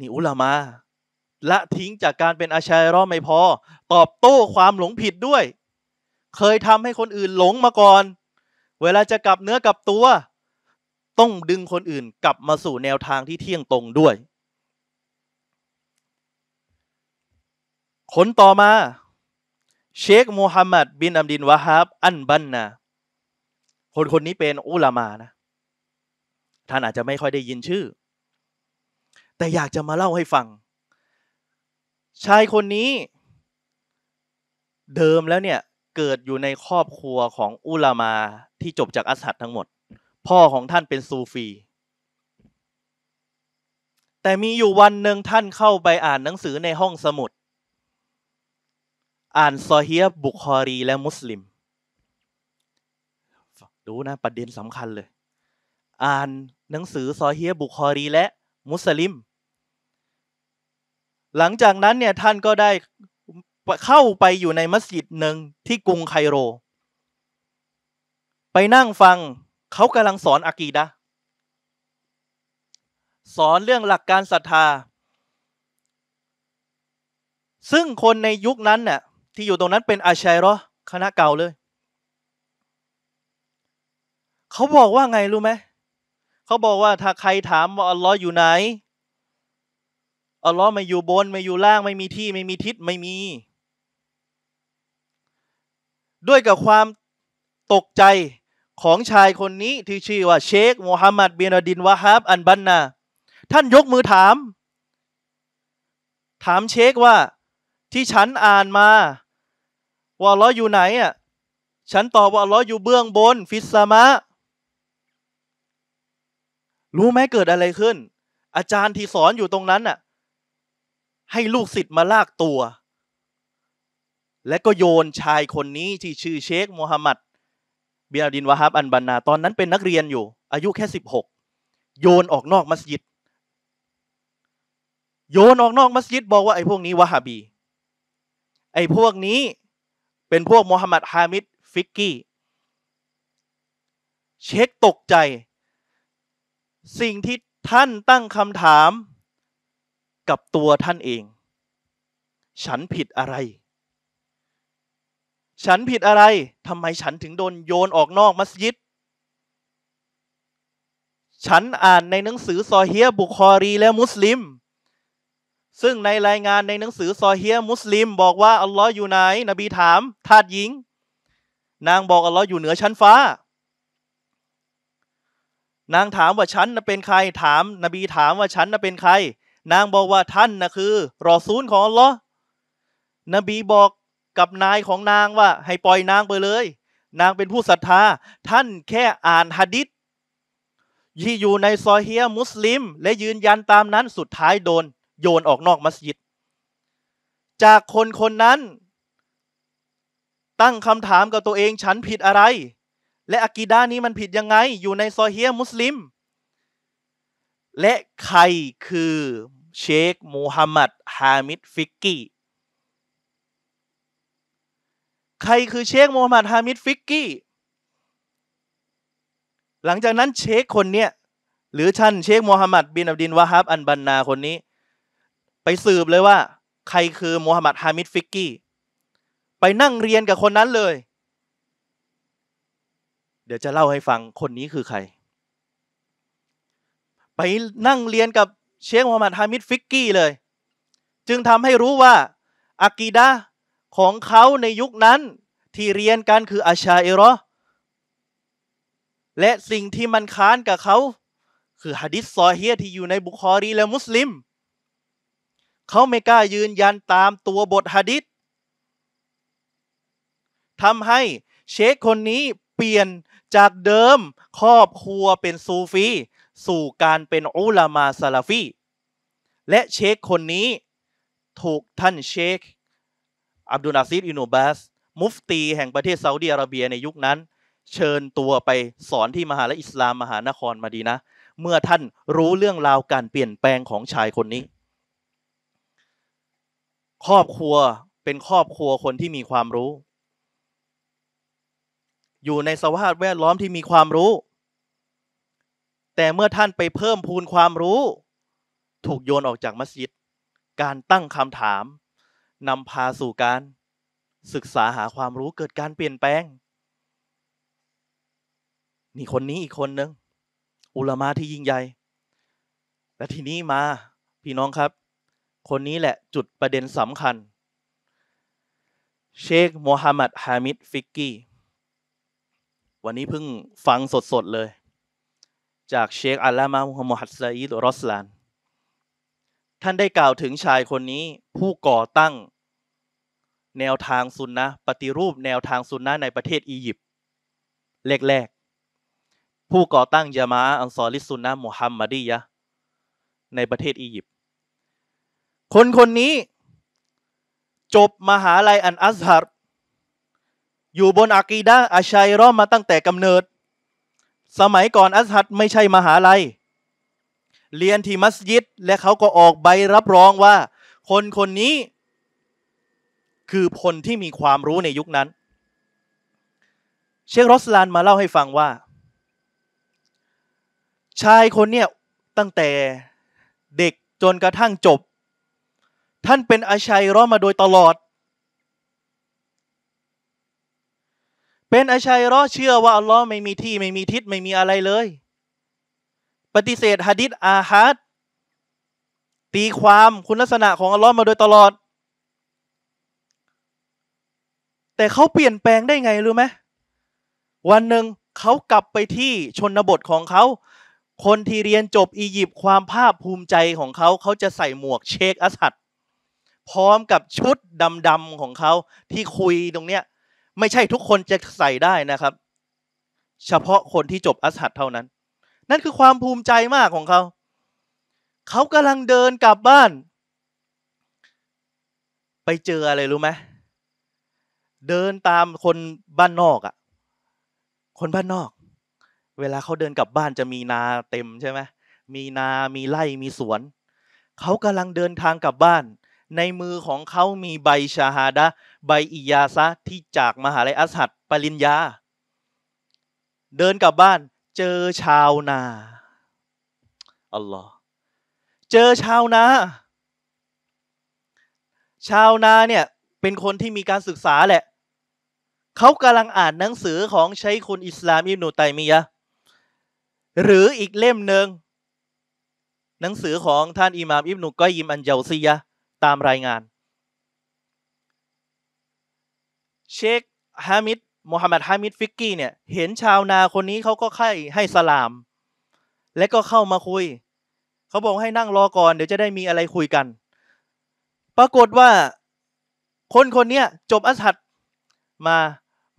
นี่อุลามาละทิ้งจากการเป็นอาชัยรอไม่พอ ตอบโต้ความหลงผิดด้วย เคยทำให้คนอื่นหลงมาก่อน เวลาจะกลับเนื้อกลับตัว ต้องดึงคนอื่นกลับมาสู่แนวทางที่เที่ยงตรงด้วยคนต่อมา เชคมูฮัมหมัดบินอัมดินวะฮับอันบันนาคนคนนี้เป็นอุลามานะ ท่านอาจจะไม่ค่อยได้ยินชื่อแต่อยากจะมาเล่าให้ฟัง ชายคนนี้ เดิมแล้วเนี่ย เกิดอยู่ในครอบครัวของอุลามาที่จบจากอัสฮัดทั้งหมด พ่อของท่านเป็นซูฟี แต่มีอยู่วันหนึ่งท่านเข้าไปอ่านหนังสือในห้องสมุด อ่านซอเฮียบุคอรีและมุสลิมดูนะประเด็นสำคัญเลย อ่านหนังสือซอเฮียบุคอรีและมุสลิม หลังจากนั้นเนี่ยท่านก็ได้เข้าไปอยู่ในมัสยิดหนึ่งที่กรุงไคโร ไปนั่งฟังเขากำลังสอนอะกีดะสอนเรื่องหลักการศรัทธา ซึ่งคนในยุคนั้นน่ยที่อยู่ตรงนั้นเป็นอาชัยรอคณะเก่าเลย เขาบอกว่าไงรู้ไหมเขาบอกว่าถ้าใครถามว่าอัลลอฮ์อยู่ไหน อัลลอฮ์ไม่อยู่บน ไม่อยู่ล่างไม่มีที่ไม่มีทิศไม่มี ด้วยกับความตกใจของชายคนนี้ที่ชื่อว่าเชคโมฮัมหมัดบินอดินวะฮับอันบันนา ท่านยกมือถาม ถามเชคว่า ที่ฉันอ่านมา ว่าอัลลอฮ์อยู่ไหนอ่ะ ฉันตอบว่าอัลลอฮ์อยู่เบื้องบน ฟิสซามะรู้ไหมเกิดอะไรขึ้น อาจารย์ที่สอนอยู่ตรงนั้นน่ะ ให้ลูกศิษย์มาลากตัว และก็โยนชายคนนี้ที่ชื่อ เชคมูฮัมหมัดเบียดินวะฮับอันบันนาตอนนั้นเป็นนักเรียนอยู่ อายุแค่สิบหกโยนออกนอกมัสยิด โยนออกนอกมัสยิด บอกว่าไอ้พวกนี้วะฮาบี ไอ้พวกนี้เป็นพวกมูฮัมหมัดฮามิดฟิกกี้เชคตกใจสิ่งที่ท่านตั้งคำถาม กับตัวท่านเอง ฉันผิดอะไร ฉันผิดอะไร ทำไมฉันถึงโดนโยนออกนอกมัสยิด ฉันอ่านในหนังสือซอเฮียบุคอรีและมุสลิม ซึ่งในรายงานในหนังสือซอเฮียมุสลิมบอกว่าอัลลอฮ์อยู่ไหน นบีถามทาสหญิง นางบอกอัลลอฮ์อยู่เหนือชั้นฟ้านางถามว่าฉันเป็นใครถาม นบีถามว่าฉันเป็นใคร นางบอกว่าท่านน่ะคือ รอซูลของอัลลอฮ์นบีบอกกับนายของนางว่าให้ปล่อยนางไปเลย นางเป็นผู้ศรัทธาท่านแค่อ่านฮะดิษที่อยู่ในซอเฮียมุสลิม และยืนยันตามนั้นสุดท้ายโดน โยนออกนอกมัสยิด จากคนคนนั้น ตั้งคำถามกับตัวเองฉันผิดอะไรและอะกีดานี้มันผิดยังไงอยู่ในซอเฮียมุสลิมและใครคือเชคมูฮัมหมัดฮามิดฟิกกี้ใครคือเชคมูฮัมหมัดฮามิดฟิกกี้หลังจากนั้นเชคคนเนี้ยหรือท่านเชคมูฮัมหมัดบินอับดินวะฮับอันบันนาคนนี้ ไปสืบเลยว่า ใครคือมูฮัมหมัดฮามิดฟิกกี้ไปนั่งเรียนกับคนนั้นเลยเดี๋ยวจะเล่าให้ฟังคนนี้คือใคร ไปนั่งเรียนกับเชคฮัมหมัดฮามิด ฟิกกี้ เลย จึงทำให้รู้ว่าอากีดะของเขาในยุคนั้น ที่เรียนกันคืออาชาเอรอและสิ่งที่มันค้านกับเขา คือฮะดิษซอเฮียที่อยู่ในบุคอรีและมุสลิม เขาไม่กล้ายืนยันตามตัวบทฮะดิษทำให้เชคคนนี้เปลี่ยนจากเดิมครอบครัวเป็นซูฟีสู่การเป็นอุลามาซาลาฟีและเชคคนนี้ถูกท่านเชค อับดุลอาซิดอินูบาสมุฟตีแห่งประเทศซาอุดีอาระเบียในยุคนั้น เชิญตัวไปสอนที่มหาลัยอิสลามมหานครมาดีนะ เมื่อท่านรู้เรื่องราวการเปลี่ยนแปลงของชายคนนี้ ครอบครัวเป็นครอบครัวคนที่มีความรู้อยู่ในสภาพแวดล้อมที่มีความรู้ แต่เมื่อท่านไปเพิ่มพูนความรู้ ถูกโยนออกจากมัสยิด การตั้งคำถาม นำพาสู่การ ศึกษาหาความรู้เกิดการเปลี่ยนแปลง นี่คนนี้อีกคนนึง อุลามะที่ยิ่งใหญ่และทีนี้มาพี่น้องครับ คนนี้แหละจุดประเด็นสำคัญ เชคโมฮัมหมัดฮามิดฟิกกี้วันนี้เพิ่งฟังสดๆเลย จากเชคอัลลามะุฮ์มฮัดซาอิดรอสลานท่านได้กล่าวถึงชายคนนี้ผู้ก่อตั้งแนวทางซุนนะปฏิรูปแนวทางซุนนะในประเทศอียิปต์แรกๆ ผู้ก่อตั้งยามาอังซอลิซุนนะมุฮัมมัดียะในประเทศอียิปต์คนคนนี้จบมหาลัยอันอัซฮาร์อยู่บนอากีดะอาชัยรอมาตั้งแต่กำเนิด สมัยก่อนอัสฮัดไม่ใช่มหาลัย เรียนที่มัสยิดและเขาก็ออกใบรับรองว่า คนคนนี้ คือคนที่มีความรู้ในยุคนั้น เชครอสลานมาเล่าให้ฟังว่า ชายคนเนี้ยตั้งแต่เด็กจนกระทั่งจบ ท่านเป็นอาชัยรอมาโดยตลอดเป็นอาชัยรอเชื่อว่า อัลลอฮ์ไม่มีที่ไม่มีทิศไม่มีอะไรเลย ปฏิเสธฮะดิษอาฮัดตีความคุณลักษณะของอัลลอฮ์มาโดยตลอด แต่เขาเปลี่ยนแปลงได้ไงรู้ไหมวันหนึ่งเขากลับไปที่ชนบทของเขา คนที่เรียนจบอียิปต์ความภาคภูมิใจของเขาเขาจะใส่หมวกเชคอัสัดพร้อมกับชุดดำๆของเขาที่คุยตรงเนี้ยไม่ใช่ทุกคนจะใส่ได้นะครับ เฉพาะคนที่จบอัสฮัดเท่านั้น นั่นคือความภูมิใจมากของเขา เขากำลังเดินกลับบ้าน ไปเจออะไรรู้ไหมเดินตามคนบ้านนอกอะ่ะ คนบ้านนอก เวลาเขาเดินกลับบ้านจะมีนาเต็มใช่ไหมมีนา มีไร่มีสวน เขากำลังเดินทางกลับบ้าน ในมือของเขามีใบชาฮาดะใบอียาซะที่จากมหาลัยอัสหัดปริญญา เดินกลับบ้าน เจอชาวนาอัลลอฮ์เจอชาวนาชาวนาเนี่ย เป็นคนที่มีการศึกษาแหละ เขากำลังอ่านหนังสือของช้ยคนอิสลามอิบนุตัยมียะหรืออีกเล่มหนึ่งหนังสือของท่านอิหม่ามอิบนุก้อยยิมอันเยาซียะตามรายงานเชคฮามิดมูฮัมหมัดฮามิดฟิกกี้เนี่ยเห็นชาวนาคนนี้เขาก็่ายให้สลาม และก็เข้ามาคุย เขาบอกให้นั่งรอก่อนเดี๋ยวจะได้มีอะไรคุยกัน ปรากฏว่าคนคนนี้จบอัสฮัดมา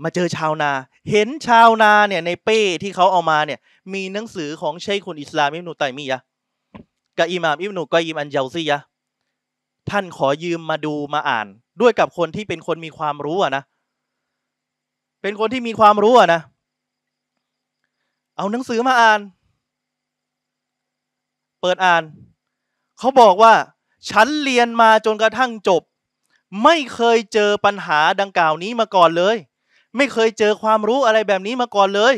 มาเจอชาวนา เห็นชาวนาเนี่ยในเป้ที่เขาเอามาเนี่ยมีหนังสือของเชคคุณอิสลามอิบนุตัยมียะกับอิหม่ามอิบนุกอยิมอันเยาซียะท่านขอยืมมาดูมาอ่าน ด้วยกับคนที่เป็นคนมีความรู้อะนะเป็นคนที่มีความรู้อะนะ เอาหนังสือมาอ่าน เปิดอ่าน เขาบอกว่า ฉันเรียนมาจนกระทั่งจบ ไม่เคยเจอปัญหาดังกล่าวนี้มาก่อนเลย ไม่เคยเจอความรู้อะไรแบบนี้มาก่อนเลย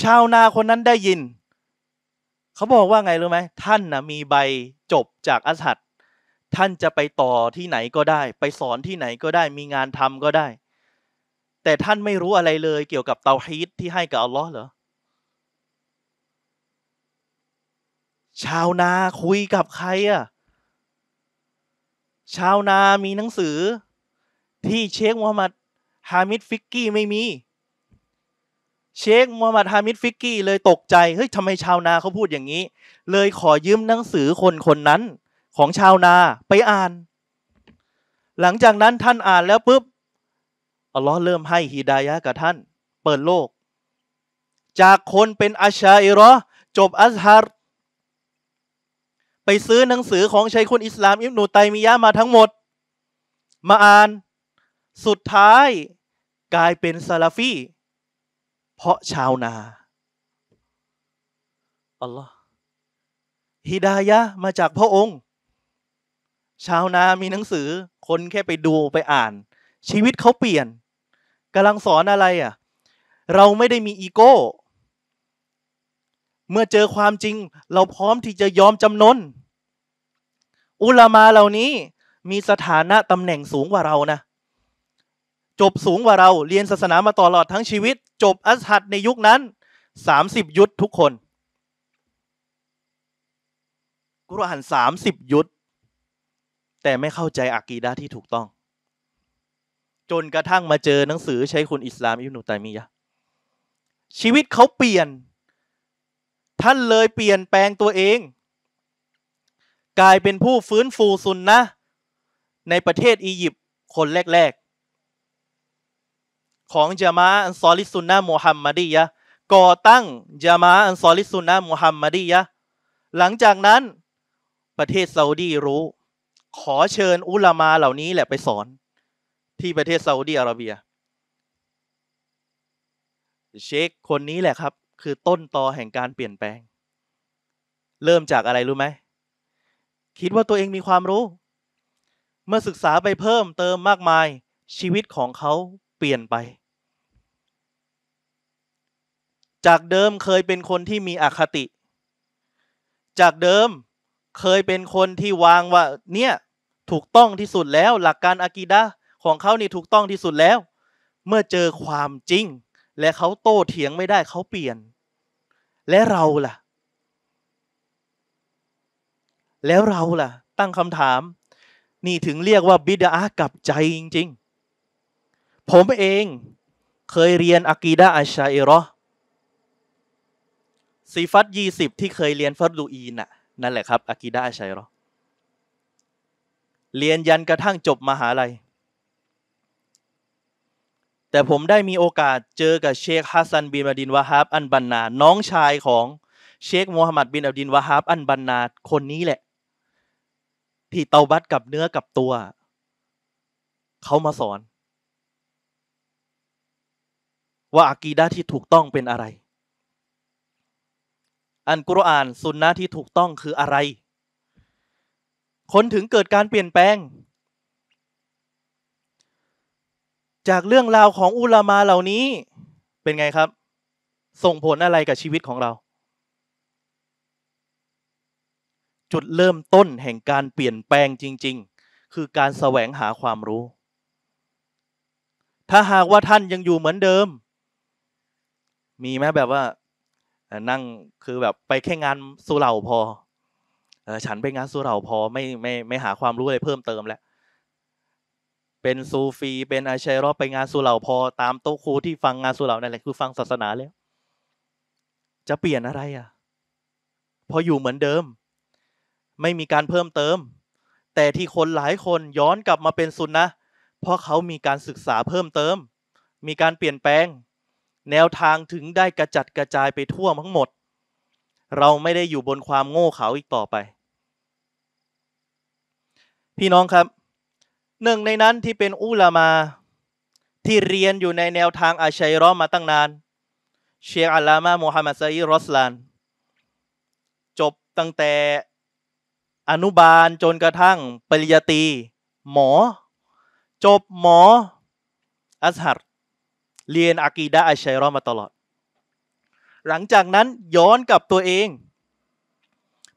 ชาวนาคนนั้นได้ยิน เขาบอกว่าไงรู้ไหมท่านนะมีใบจบจากอัสสัดท่านจะไปต่อที่ไหนก็ได้ ไปสอนที่ไหนก็ได้ มีงานทำก็ได้ แต่ท่านไม่รู้อะไรเลยเกี่ยวกับเตาฮีตที่ให้กับอัลลอฮ์เหรอชาวนาคุยกับใครอ่ะ ชาวนามีหนังสือ ที่เชคมูฮัมหมัดฮามิดฟิกกี้ไม่มี เชคมูฮัมหมัดฮามิดฟิกกี้เลยตกใจเฮ้ยทำไมชาวนาเขาพูดอย่างนี้ เลยขอยืมหนังสือคนคนนั้นของชาวนาไปอ่าน หลังจากนั้นท่านอ่านแล้วปุ๊บ อัลลอฮ์เริ่มให้ฮิดายะกับท่านเปิดโลก จากคนเป็นอาชาอิรอจบอัซฮารไปซื้อหนังสือของชัยคุณอิสลาม อิบนูไตมียะมาทั้งหมด มาอ่าน สุดท้าย กลายเป็นซาลาฟีเพราะชาวนา อัลลอฮ์ฮิดายะมาจากพระองค์ชาวนา มีหนังสือคนแค่ไปดูไปอ่าน ชีวิตเขาเปลี่ยนกำลังสอนอะไรอ่ะเราไม่ได้มีอีโก้ เมื่อเจอความจริงเราพร้อมที่จะยอมจำนนอุลามาเหล่านี้มีสถานะตำแหน่งสูงกว่าเรานะ จบสูงกว่าเราเรียนศาสนามาตลอดทั้งชีวิต จบอัสฮัดในยุคนั้นสามสิบยุทธทุกคน กุรอานสามสิบยุทธแต่ไม่เข้าใจอักีดาที่ถูกต้อง จนกระทั่งมาเจอหนังสือใช้คุณอิสลาม อิบนุตัยมียะชีวิตเขาเปลี่ยน ท่านเลยเปลี่ยนแปลงตัวเอง กลายเป็นผู้ฟื้นฟูซุนนะในประเทศอียิปต์คนแรกๆ ของจามะอันซอลิซุนนะมูฮัมมัดียะก่อตั้งจามะอันซอลิซุนนะมูฮัมมัดียะหลังจากนั้นประเทศซาอุดีรู้ขอเชิญอุลามาเหล่านี้แหละไปสอนที่ประเทศซาอุดีอาระเบีย เชคคนนี้แหละครับ คือต้นตอแห่งการเปลี่ยนแปลง เริ่มจากอะไรรู้ไหมคิดว่าตัวเองมีความรู้ เมื่อศึกษาไปเพิ่มเติมมากมายชีวิตของเขาเปลี่ยนไป จากเดิมเคยเป็นคนที่มีอคติ จากเดิมเคยเป็นคนที่วางว่าเนี่ยถูกต้องที่สุดแล้วหลักการอากีดะของเขานี่ถูกต้องที่สุดแล้ว เมื่อเจอความจริงและเขาโต้เถียงไม่ได้เขาเปลี่ยน และเราล่ะ แล้วเราล่ะตั้งคำถาม นี่ถึงเรียกว่าบิดาอกับใจจริง ๆ ผมเองเคยเรียนอากีดะอัชาัยรอซีฟัตยี่สิบที่เคยเรียนฟัดดูอีนน่ะนั่นแหละครับ อากีดะอัชชัยรอเรียนยันกระทั่งจบมหาลัย แต่ผมได้มีโอกาสเจอกับเชคฮัสซันบินอับดินวาฮับอันบันนา น้องชายของเชคมูฮัมหมัดบินอับดินวาฮับอันบันนาคนนี้แหละ ที่เตาบัตกับเนื้อกับตัวเขามาสอน ว่าอากีดาที่ถูกต้องเป็นอะไร อันกุรอานสุนนะที่ถูกต้องคืออะไรคนถึงเกิดการเปลี่ยนแปลง จากเรื่องราวของอุลามาเหล่านี้เป็นไงครับ ส่งผลอะไรกับชีวิตของเรา จุดเริ่มต้นแห่งการเปลี่ยนแปลงจริงๆ คือการแสวงหาความรู้ ถ้าหากว่าท่านยังอยู่เหมือนเดิม มีไหมแบบว่านั่งคือแบบไปแค่งานสุเหร่าพอฉันไปงานสุเหร่าพอไม่ไม่ไม่หาความรู้อะไรเพิ่มเติมแล้ว เป็นซูฟีเป็นอาชัยรอบไปงานสุเหร่าพอตามโต๊ะครูที่ฟังงานสุเหร่านั่นแหละคือ ฟังศาสนาแล้ว จะเปลี่ยนอะไรอ่ะพออยู่เหมือนเดิม ไม่มีการเพิ่มเติม แต่ที่คนหลายคนย้อนกลับมาเป็นซุนนะเพราะเขามีการศึกษาเพิ่มเติม มีการเปลี่ยนแปลง แนวทางถึงได้กระจัดกระจายไปทั่วทั้งหมด เราไม่ได้อยู่บนความโง่เขลาอีกต่อไปพี่น้องครับ หนึ่งในนั้นที่เป็นอุลามาที่เรียนอยู่ในแนวทางอาชัยรอมาตั้งนานเชียอัลลามะมูฮัมมัดซรอสลานจบตั้งแต่อนุบาลจนกระทั่ง ปริญญาตรีหมอ จบหมออัสฮัดเรียนอากีดะอาชัยรอมาตลอด หลังจากนั้นย้อนกลับตัวเอง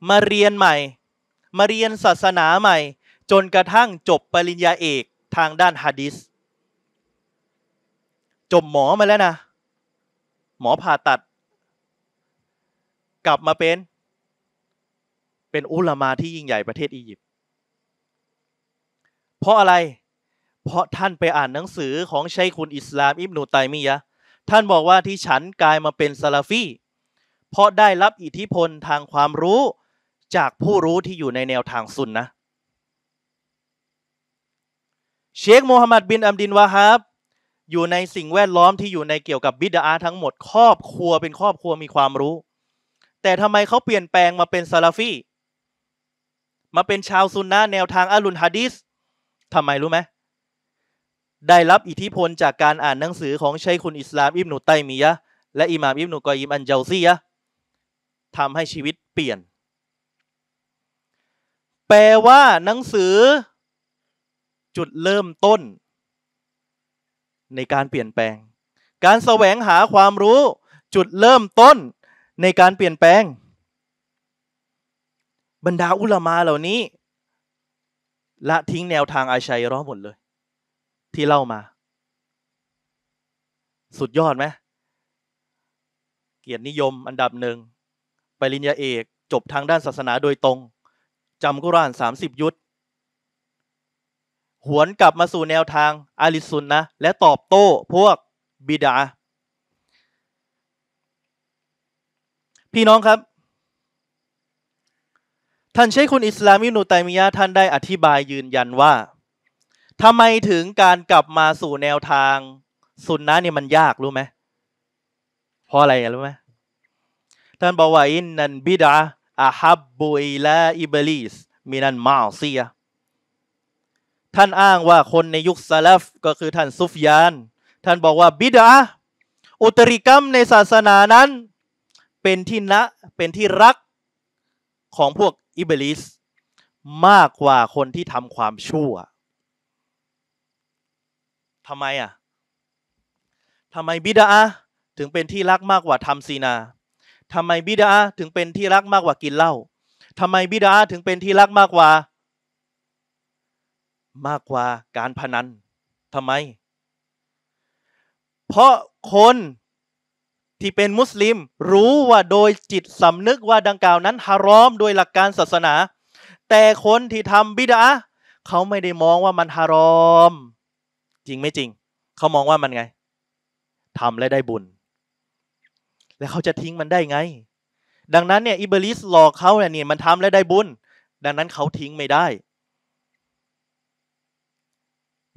มาเรียนใหม่ มาเรียนศาสนาใหม่จนกระทั่งจบปริญญาเอกทางด้านฮะดิษจบหมอมาแล้วนะ หมอผ่าตัด กลับมาเป็น เป็นอุลามาที่ยิ่งใหญ่ประเทศอียิปต์ เพราะอะไร เพราะท่านไปอ่านหนังสือของชัยคุณอิสลามอิบนุตัยมียะท่านบอกว่าที่ฉันกลายมาเป็นซาลาฟี เพราะได้รับอิทธิพลทางความรู้จากผู้รู้ที่อยู่ในแนวทางซุนนะเชคโมฮัมหมัดบินอัมดินวาฮับอยู่ในสิ่งแวดล้อมที่อยู่ในเกี่ยวกับบิดาทั้งหมดครอบครัวเป็นครอบครัวมีความรู้ แต่ทำไมเขาเปลี่ยนแปลงมาเป็นซาลาฟีมาเป็นชาวซุนนะแนวทางอัลุนฮะดิษทำไมรู้ไหมได้รับอิทธิพลจากการอ่านหนังสือของชัยคุณอิสลามอิบนุไตมียะและอิหม่ามอิบนุกอยิมอันเจลซียะทำให้ชีวิตเปลี่ยน แปลว่า หนังสือจุดเริ่มต้นในการเปลี่ยนแปลง การแสวงหาความรู้ จุดเริ่มต้นในการเปลี่ยนแปลง บรรดาอุลามาเหล่านี้ ละทิ้งแนวทางอาชัยร้อหมดเลย ที่เล่ามา สุดยอดไหมเกียรตินิยมอันดับหนึ่งปริญญาเอกจบทางด้านศาสนาโดยตรง จำกุรานสามสิบยุทธหวนกลับมาสู่แนวทางอาลิซุนนะและตอบโต้พวกบิดาพี่น้องครับ ท่านเชคคุณอิสลามิโนตัยมิยะท่านได้อธิบายยืนยันว่าทำไมถึงการกลับมาสู่แนวทางสุนนะเนี่ยมันยากรู้ไหมเพราะอะไรรู้ไหมท่านบอกว่าอินนันบิดาอาฮับบุอิลาอิบลิสมินันมาซียท่านอ้างว่าคนในยุคซาลฟก็คือท่านซุฟยาน ท่านบอกว่าบิดาอุตริกรรมในศาสนานั้น เป็นที่นะเป็นที่รักของพวกอิบลิสมากกว่าคนที่ทำความชั่ว ทำไมอ่ะทำไมบิดาถึงเป็นที่รักมากกว่าทำซีนาทำไมบิดาถึงเป็นที่รักมากกว่ากินเหล้าทำไมบิดาถึงเป็นที่รักมากกว่ามากกว่าการพนันทำไม เพราะคนที่เป็นมุสลิมรู้ว่าโดยจิตสำนึกว่าดังกล่าวนั้นฮารอมโดยหลักการศาสนา แต่คนที่ทำบิดาเขาไม่ได้มองว่ามันฮารอม จริงไม่จริง เขามองว่ามันไงทำและได้บุญ แล้วเขาจะทิ้งมันได้ไง ดังนั้นเนี่ยอิบลิสหลอกเขาเนี่ยมันทำและได้บุญดังนั้นเขาทิ้งไม่ได้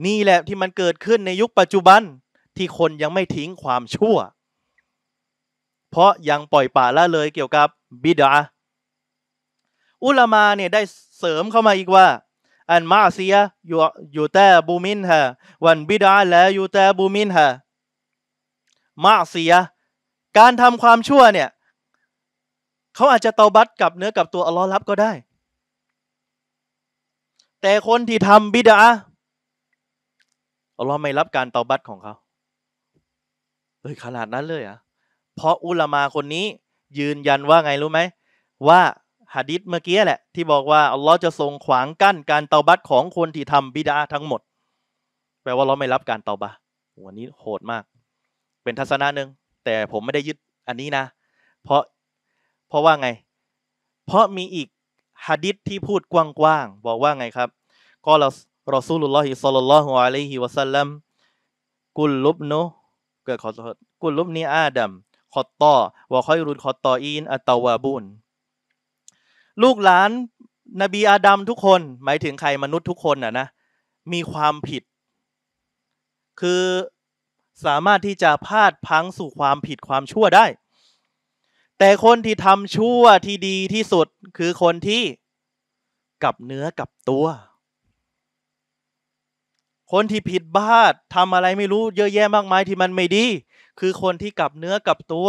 นี่แหละที่มันเกิดขึ้นในยุคปัจจุบันที่คนยังไม่ทิ้งความชั่ว เพราะยังปล่อยป่าละเลยเกี่ยวกับบิดาอุลามาเนี่ยได้เสริมเข้ามาอีกว่าอันมาเซียอยู่อยู่แต่บูมินฮะวันบิดาแล้วอยู่แต่บูมินฮะมาเซียการทำความชั่วเนี่ยเขาอาจจะเตาบัตกับเนื้อกับตัวอัลลอฮ์รับก็ได้ แต่คนที่ทำบิดาอัลลอฮ์ไม่รับการเตาบัตของเขา เฮ้ยขนาดนั้นเลยอ่ะเพราะอุลามาคนนี้ยืนยันว่าไงรู้ไหมว่าหะดิษเมื่อกี้แหละที่บอกว่าอัลลอฮ์จะทรงขวางกั้นการเตาบัตของคนที่ทำบิดาทั้งหมดแปลว่าเราไม่รับการเตาบะวันนี้โหดมาก เป็นทัศนะหนึ่งแต่ผมไม่ได้ยึดอันนี้นะ เพราะเพราะว่าไง เพราะมีอีกหะดิษที่พูดกว้างๆบอกว่าไงครับก็เรารอซูลุลลอฮิซัลลัลลอฮุอะลัยฮิวะสัลลัมกุลลุบโนเกิดขอโทษกุลลุบนีอาดัมขอต่อวะคอยรุนขอต่ออีนอัตตาวาบุนลูกหลานนบีอาดัมทุกคนหมายถึงใครมนุษย์ทุกคนน่ะนะมีความผิด คือสามารถที่จะพลาดพังสู่ความผิดความชั่วได้ แต่คนที่ทำชั่วที่ดีที่สุดคือคนที่กลับเนื้อกลับตัวคนที่ผิดบาตทำอะไรไม่รู้เยอะแยะมากมายที่มันไม่ดี คือคนที่กลับเนื้อกลับตัว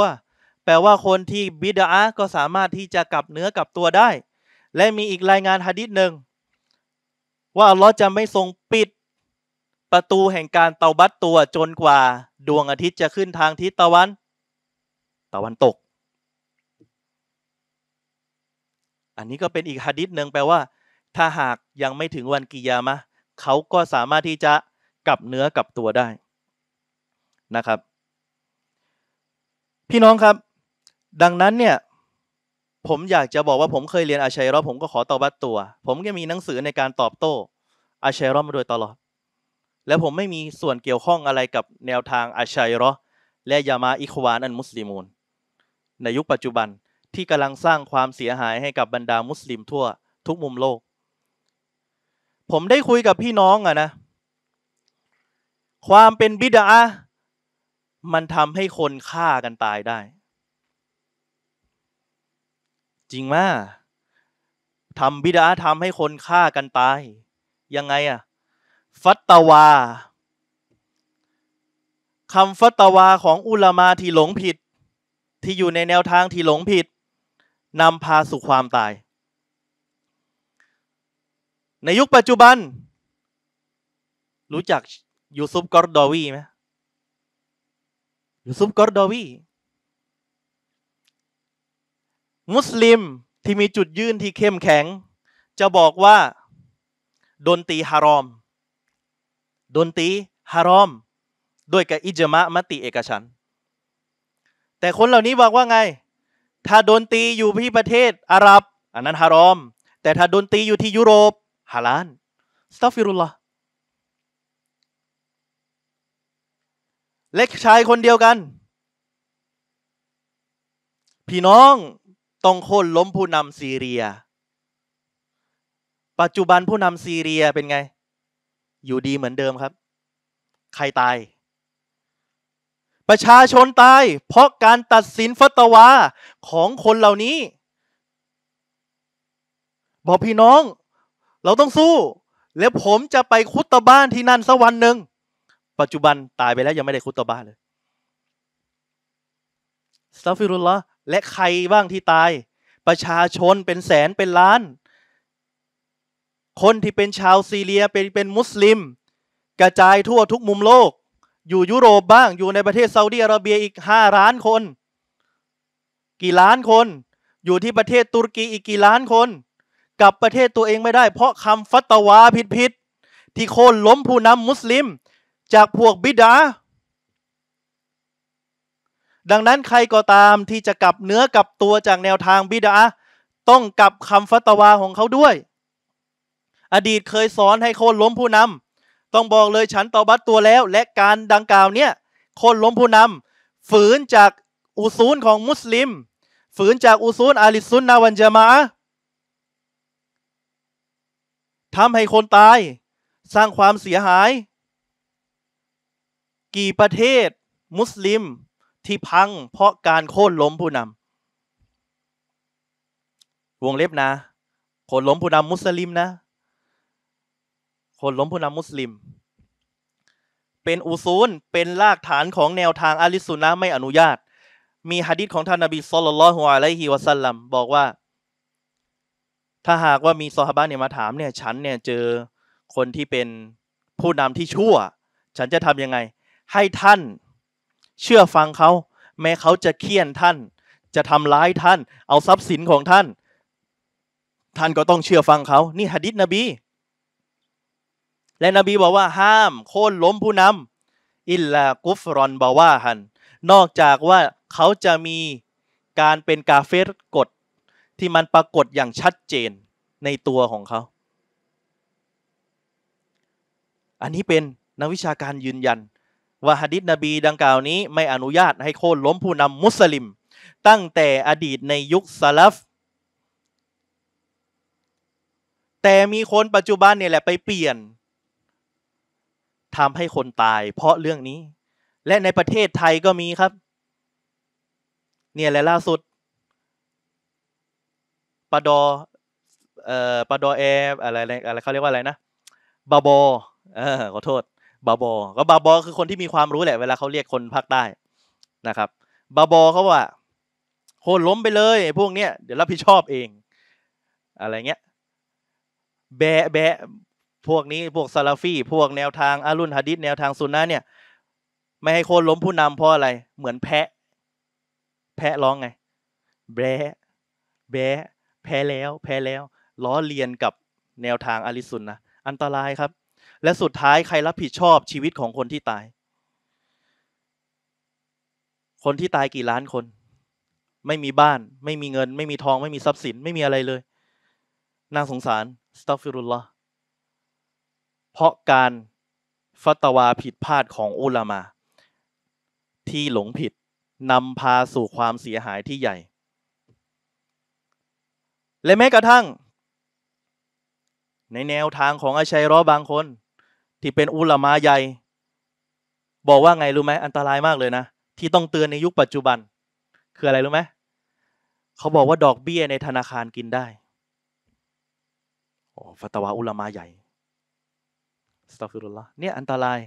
แปลว่าคนที่บิดาก็สามารถที่จะกลับเนื้อกลับตัวได้ และมีอีกรายงานฮะดิษหนึ่ง ว่าอัลลอฮ์จะไม่ทรงปิด ประตูแห่งการเตาบัตตัวจนกว่า ดวงอาทิตย์จะขึ้นทางทิศตะวันตะวันตก อันนี้ก็เป็นอีกฮะดิษหนึ่งแปลว่า ถ้าหากยังไม่ถึงวันกิยามะเขาก็สามารถที่จะกลับเนื้อกลับตัวได้นะครับ พี่น้องครับ ดังนั้นเนี่ยผมอยากจะบอกว่าผมเคยเรียนอาชัยรอผมก็ขอตอบัตตัว ผมก็มีหนังสือในการตอบโต้อาชัยรอมาโดยตลอด และผมไม่มีส่วนเกี่ยวข้องอะไรกับแนวทางอาชัยรอและยามาอิควานอันมุสลิมูนในยุคปัจจุบันที่กำลังสร้างความเสียหายให้กับบรรดามุสลิมทั่วทุกมุมโลกผมได้คุยกับพี่น้องอะนะ ความเป็นบิดามันทำให้คนฆ่ากันตายได้ จริงมาทำบิดาทำให้คนฆ่ากันตาย ยังไงอะฟัตตาวาคำฟัตตาวาของอุลามาที่หลงผิด ที่อยู่ในแนวทางที่หลงผิดนำพาสู่ความตายในยุคปัจจุบัน รู้จักยูซุปกอร์ดอวีไหมยูซุปกอร์ดอวีมุสลิมที่มีจุดยืนที่เข้มแข็ง จะบอกว่าโดนตีฮารอม โดนตีฮารอมด้วยกับอิจมะมติ เอกชันแต่คนเหล่านี้บอกว่าไงถ้าโดนตีอยู่ที่ประเทศอาหรับ อันนั้นฮารอม แต่ถ้าโดนตีอยู่ที่ยุโรปฮาลาน สตัฟิรุลล์เล็กชายคนเดียวกัน พี่น้อง ต้องโค่นล้มผู้นำซีเรีย ปัจจุบันผู้นำซีเรียเป็นไง อยู่ดีเหมือนเดิมครับ ใครตาย ประชาชนตาย เพราะการตัดสินฟัตวา ของคนเหล่านี้ บอกพี่น้องเราต้องสู้ แล้วผมจะไปคุตตบ้านที่นั่นสักวันหนึ่งปัจจุบันตายไปแล้วยังไม่ได้คุตตบ้านเลยสตัฟิรุลละและใครบ้างที่ตาย ประชาชนเป็นแสนเป็นล้าน คนที่เป็นชาวซีเรียเป็นเป็นมุสลิม กระจายทั่วทุกมุมโลก อยู่ยุโรปบ้างอยู่ในประเทศซาอุดีอาระเบียอีกห้าล้านคน กี่ล้านคน อยู่ที่ประเทศตุรกีอีกกี่ล้านคนกับประเทศตัวเองไม่ได้เพราะคำฟัตวาผิดๆที่โค่นล้มผู้นำมุสลิม จากพวกบิดาดังนั้นใครก็ตามที่จะกลับเนื้อกับตัวจากแนวทางบิดาต้องกลับคำฟัตวาของเขาด้วย อดีตเคยสอนให้โค่นล้มผู้นำต้องบอกเลยฉันตอบัตตัวแล้วและการดังกล่าวเนี่ยโค่นล้มผู้นำฝืนจากอุซูลของมุสลิม ฝืนจากอุซูลอาลิซุนนาวันจามะทำให้คนตาย สร้างความเสียหาย กี่ประเทศมุสลิมที่พังเพราะการโค่นล้มผู้นำวงเล็บนะโค่นล้มผู้นำมุสลิมนะโค่นล้มผู้นำมุสลิม เป็นอุซูลเป็นรากฐานของแนวทางอาลิสุนนะไม่อนุญาต มีฮะดิษของท่านนบีสุลต่านลอฮุอะลัยฮิวะสัลลัมบอกว่าถ้าหากว่ามีซอฮาบะเนี่ยมาถามเนี่ย ฉันเนี่ยเจอคนที่เป็นผู้นำที่ชั่ว ฉันจะทํำยังไง ให้ท่านเชื่อฟังเขา แม้เขาจะเคี่ยนท่าน จะทำร้ายท่าน เอาทรัพย์สินของท่าน ท่านก็ต้องเชื่อฟังเขานี่หะดิษนบี และนบีบอกว่า ห้าม โค่นล้มผู้นำอิลลากุฟรอนบาว่าฮัน นอกจากว่าเขาจะมีการเป็นกาเฟรกฎที่มันปรากฏอย่างชัดเจนในตัวของเขา อันนี้เป็นนักวิชาการยืนยัน ว่าฮะดิษนบีดังกล่าวนี้ไม่อนุญาตให้โค่นล้มผู้นำมุสลิมตั้งแต่อดีตในยุคซาลฟแต่มีคนปัจจุบันเนี่ยแหละไปเปลี่ยนทำให้คนตายเพราะเรื่องนี้และในประเทศไทยก็มีครับ เนี่ยแหละล่าสุดปาดอเอ่อปาดอแอร์อะไรอะไรเขาเรียกว่าอะไรนะบาบอเออขอโทษบาบอก็บาบอ คือคนที่มีความรู้แหละ เวลาเขาเรียกคนภาคใต้นะครับบาบอเขาว่าโค่นล้มไปเลยพวกเนี้ยเดี๋ยวรับผิดชอบเอง อะไรเงี้ยแบะแบะพวกนี้ พวกซาลาฟี่ พวกแนวทางอารุนฮะดิษแนวทางซุนนะเนี่ย ไม่ให้โค่นล้มผู้นำเพราะอะไร เหมือนแพะ แพะร้องไง แบะแบะแพ้แล้วแพ้แล้ว ล้อเลียนกับแนวทางอาริสุนนะ อันตรายครับ และสุดท้าย ใครรับผิดชอบชีวิตของคนที่ตาย คนที่ตายกี่ล้านคน ไม่มีบ้าน ไม่มีเงิน ไม่มีทองไม่มีทรัพย์สินไม่มีอะไรเลยน่าสงสารสตัฟฟิรุลละเพราะการฟัตวาผิดพลาดของอุลามา ที่หลงผิดนำพาสู่ความเสียหายที่ใหญ่และแม้กระทั่ง ในแนวทางของอาชัยรอบางคน ที่เป็นอุลามาใหญ่ บอกว่าไงรู้ไหมอันตรายมากเลยนะที่ต้องเตือนในยุคปัจจุบัน คืออะไรรู้ไหมเขาบอกว่าดอกเบี้ยในธนาคารกินได้โอ้ฟัตวาอุลามาใหญ่สตาฟิรุลละเนี่ยอันตราย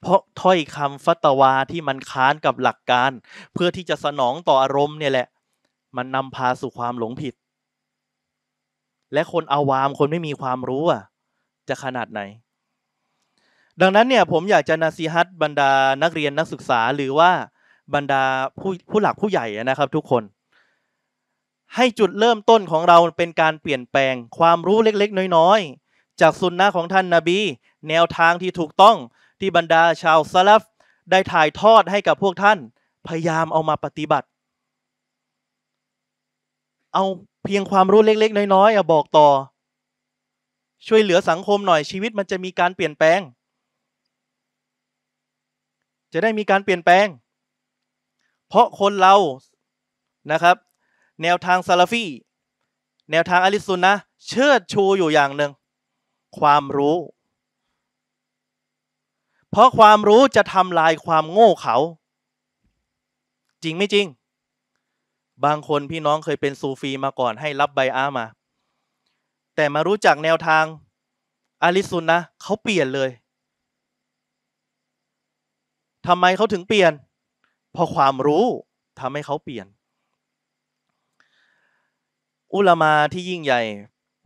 เพราะถ้อยคำฟัตวาที่มันค้านกับหลักการ เพื่อที่จะสนองต่ออารมณ์เนี่ยแหละ มันนำพาสู่ความหลงผิดและคนอาวามคนไม่มีความรู้อ่ะจะขนาดไหน ดังนั้นเนี่ยผมอยากจะนาซีฮัตบรรดานักเรียนนักศึกษาหรือว่าบรรดาผู้ผู้หลักผู้ใหญ่นะครับทุกคน ให้จุดเริ่มต้นของเราเป็นการเปลี่ยนแปลง ความรู้เล็กๆน้อยๆ จากสุนนะของท่านนาบี แนวทางที่ถูกต้องที่บรรดาชาวซาลฟได้ถ่ายทอดให้กับพวกท่าน พยายามเอามาปฏิบัติ เอาเพียงความรู้เล็ก ๆ น้อยๆอ่ะบอกต่อ ช่วยเหลือสังคมหน่อยชีวิตมันจะมีการเปลี่ยนแปลง จะได้มีการเปลี่ยนแปลง เพราะคนเรานะครับ แนวทางซาลาฟีแนวทางอลิสุนนะเชิดชูอยู่อย่างหนึ่ง ความรู้ เพราะความรู้จะทำลายความโง่เขา จริงไม่จริงบางคนพี่น้องเคยเป็นซูฟีมาก่อนให้รับใบอามา แต่มารู้จักแนวทางอาลิซุนนะเขาเปลี่ยนเลยทำไมเขาถึงเปลี่ยนเพราะความรู้ทำให้เขาเปลี่ยน อุลามาที่ยิ่งใหญ่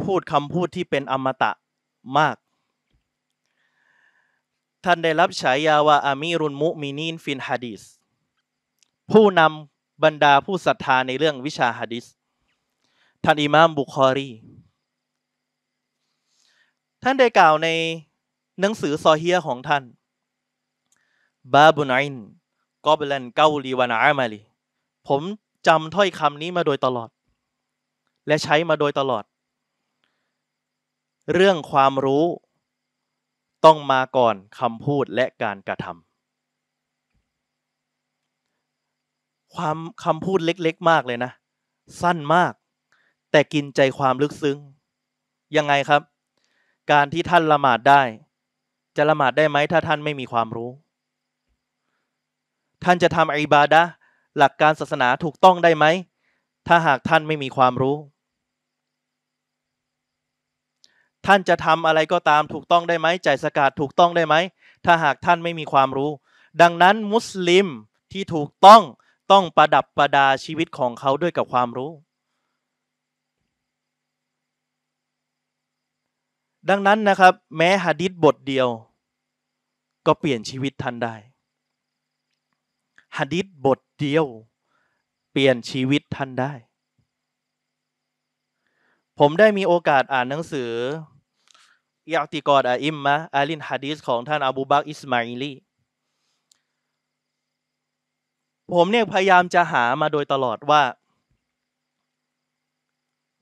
พูดคำพูดที่เป็นอมตะมาก ท่านได้รับฉายาว่าอามีรุนมุมินีนฟินฮะดีสผู้นำบรรดาผู้ศรัทธาในเรื่องวิชาหะดิษท่านอิมามบุคอรี ท่านได้กล่าวในหนังสือซอเฮียของท่าน บาบุนอินกอบเลนเกาลีวานาอามาลีผมจำถ้อยคำนี้มาโดยตลอด และใช้มาโดยตลอด เรื่องความรู้ ต้องมาก่อนคำพูดและการกระทำความคำพูดเล็กๆ มากเลยนะ สั้นมาก แต่กินใจความลึกซึ้ง ยังไงครับ การที่ท่านละหมาดได้ จะละหมาดได้ไหมถ้าท่านไม่มีความรู้ ท่านจะทำอิบาดะหลักการศาสนาถูกต้องได้ไหม ถ้าหากท่านไม่มีความรู้ ท่านจะทำอะไรก็ตามถูกต้องได้ไหมใจสกาดถูกต้องได้ไหมถ้าหากท่านไม่มีความรู้ ดังนั้นมุสลิมที่ถูกต้องต้องประดับประดาชีวิตของเขาด้วยกับความรู้ ดังนั้นนะครับแม้หะดิษบทเดียวก็เปลี่ยนชีวิตท่านได้หะดิษบทเดียวเปลี่ยนชีวิตท่านได้ ผมได้มีโอกาสอ่านหนังสืออิอติกอดอาอิมมะอาลินฮะดีษของท่านอบูบักอิสมาอิลีผมเนี่ยพยายามจะหามาโดยตลอดว่า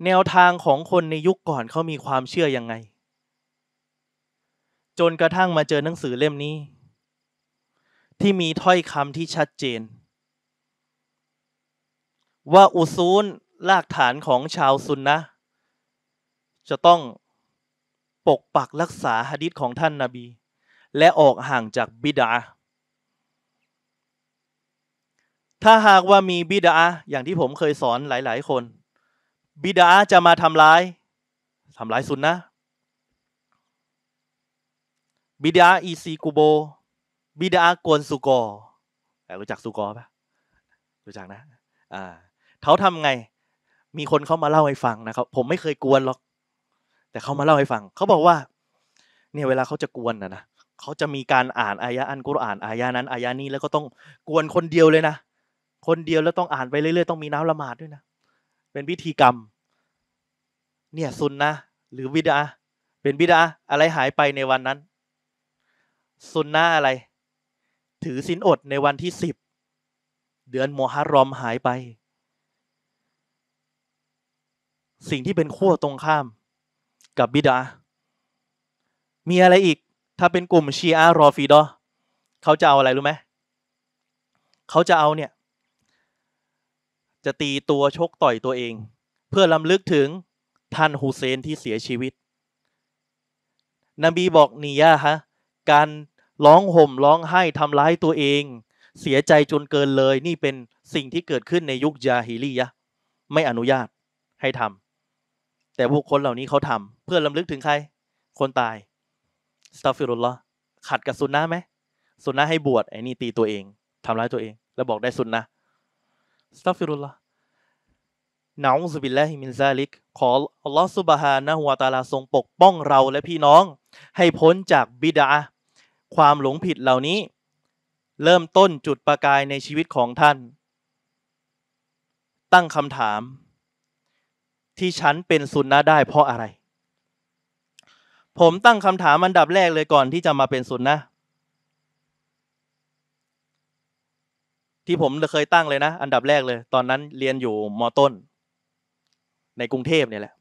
แนวทางของคนในยุคก่อนเขามีความเชื่อยังไง จนกระทั่งมาเจอหนังสือเล่มนี้ ที่มีถ้อยคำที่ชัดเจน ว่าอุซูลรากฐานของชาวซุนนะจะต้องปกปักรักษาหะดิษของท่านนาบี และออกห่างจากบิดาถ้าหากว่ามีบิดาอย่างที่ผมเคยสอนหลาย ๆคน บิดาจะมาทำร้ายทำร้ายสุนนะบิดาอีซีกูโบบิดากวนสุกอรู้จักสุกอปะรู้จักนะอ่าเขาทำไง มีคนเขามาเล่าให้ฟังนะครับ ผมไม่เคยกวนหรอก แต่เขามาเล่าให้ฟังเขาบอกว่า เนี่ยเวลาเขาจะกวนนะนะเขาจะมีการอ่านอายะอันกุรอานอายะนั้นอายะนี้แล้วก็ต้องกวนคนเดียวเลยนะคนเดียวแล้วต้องอ่านไปเรื่อยๆต้องมีน้ำละหมาดด้วยนะ เป็นพิธีกรรมเนี่ยซุนนะหรือบิดาเป็นบิดาอะไรหายไปในวันนั้นซุนนะอะไร ถือสินอดในวันที่สิบเดือนโมฮัรรอมหายไป สิ่งที่เป็นขั้วตรงข้ามกับบิดามีอะไรอีกถ้าเป็นกลุ่มชีอะรอฟีดอเขาจะเอาอะไรรู้ไหมเขาจะเอาเนี่ยจะตีตัวชกต่อยตัวเอง เพื่อลำลึกถึงท่านฮุเซนที่เสียชีวิต นบีบอกนียะฮะการร้องห่มร้องไห้ทำร้ายตัวเอง เสียใจจนเกินเลย นี่เป็นสิ่งที่เกิดขึ้นในยุคยาฮิลียะไม่อนุญาตให้ทำแต่พวกคนเหล่านี้เขาทำเพื่อลำลึกถึงใคร คนตาย สตาฟิรุลละขัดกับสุนนะไหมสุนนะให้บวชไอ้นี่ตีตัวเองทำร้ายตัวเอง แล้วบอกได้สุนนะสตัฟิรุลละนาอุสบิลละฮิมินซาลิกขออัลลอฮฺสุบฮานะฮุวาตาลาทรงปกป้องเราและพี่น้อง ให้พ้นจากบิดาความหลงผิดเหล่านี้ เริ่มต้นจุดประกายในชีวิตของท่าน ตั้งคำถาม ที่ฉันเป็นสุนนะได้เพราะอะไร ผมตั้งคำถามอันดับแรกเลยก่อนที่จะมาเป็นสุนนะที่ผมเคยตั้งเลยนะ อันดับแรกเลย ตอนนั้นเรียนอยู่ มต้น ในกรุงเทพเนี่ยแหละ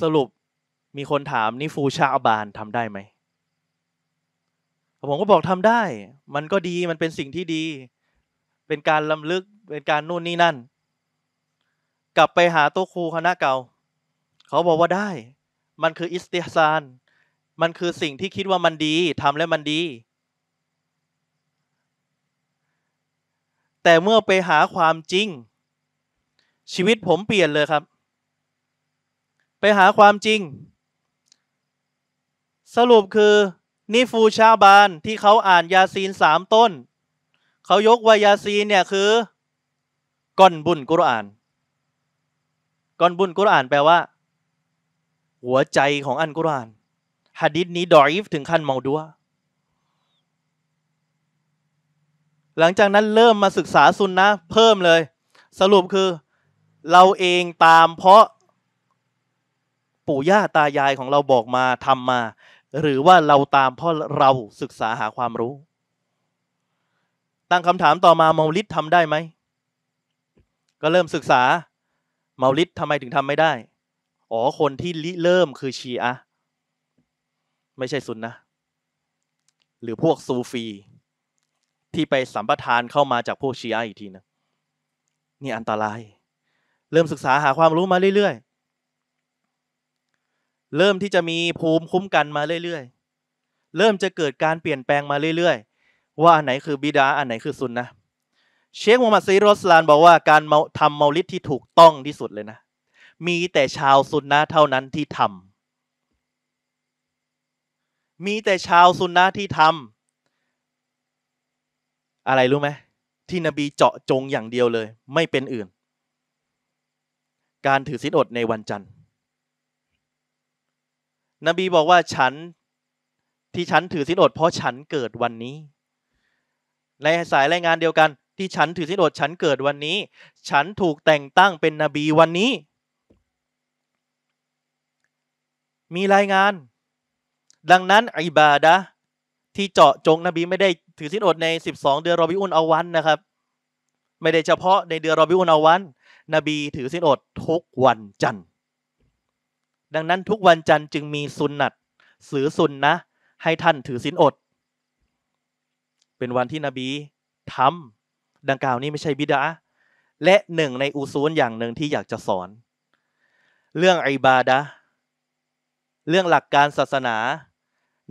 สรุปมีคนถามนี่ฟูชาอบานทำได้ไหม ผมก็บอกทำได้ มันก็ดีมันเป็นสิ่งที่ดี เป็นการลํำลึกเป็นการนู่นนี่นั่น กลับไปหาโตัวครูคณะเก่า เขาบอกว่าได้ มันคืออิสติฮซานมันคือสิ่งที่คิดว่ามันดีทำแล้วมันดี แต่เมื่อไปหาความจริง ชีวิตผมเปลี่ยนเลยครับ ไปหาความจริง สรุปคือ นิฟูชาบานที่เขาอ่านยาซีนสามต้นเขายกว่ายาซีนเนี่ย คือก้อนบุญกุรอานก้อนบุญกุรอานแปลว่า หัวใจของอันกุรอานฮะดิษนี้ดอยฟถึงขั้นเมาดัว หลังจากนั้นเริ่มมาศึกษาซุนนะเพิ่มเลย สรุปคือ เราเองตามเพราะ ปู่ย่าตายายของเราบอกมาทำมา หรือว่าเราตามเพราะเราศึกษาหาความรู้ ตั้งคำถามต่อมาเมาลิดทำได้ไหม ก็เริ่มศึกษาเมาลิดทำไมถึงทำไม่ได้อ๋อคนที่ริเริ่มคือชีอะไม่ใช่ซุนนะ หรือพวกซูฟี ที่ไปสัมปทานเข้ามาจากพวกชีอะอีกทีนะนี่อันตราย เริ่มศึกษาหาความรู้มาเรื่อยๆเริ่มที่จะมีภูมิคุ้มกันมาเรื่อยๆเริ่มจะเกิดการเปลี่ยนแปลงมาเรื่อยๆว่าอันไหนคือบิดาอันไหนคือซุนนะเชคมูฮัมหมัดซีรอสลานบอกว่าการทำเมาลิดที่ถูกต้องที่สุดเลยนะมีแต่ชาวซุนนะเท่านั้นที่ทำมีแต่ชาวซุนนะที่ทำอะไรรู้ไหมที่นบีเจาะจงอย่างเดียวเลย ไม่เป็นอื่น การถือศีลอดในวันจันทร์ นบีบอกว่าฉันที่ฉันถือศีลอด เพราะฉันเกิดวันนี้ในสายรายงานเดียวกัน ที่ฉันถือศีลอดฉันเกิดวันนี้ ฉันถูกแต่งตั้งเป็นนบีวันนี้ มีรายงานดังนั้นอิบาดะที่เจาะจงนบีไม่ได้ถือสินอดใน 12 เดือนรอบิอุนอาวันนะครับ ไม่ได้เฉพาะในเดือนรอบิอุนอาวันนบีถือสินอด ทุกวันจันทร์ ดังนั้นทุกวันจันทร์จึงมีสุนนัตสือสุนนะให้ท่านถือสินอด เป็นวันที่นบีทำดังกล่าวนี้ไม่ใช่บิดาและหนึ่งในอุซูลอย่างหนึ่งที่อยากจะสอน เรื่องอิบาดะเรื่องหลักการศาสนา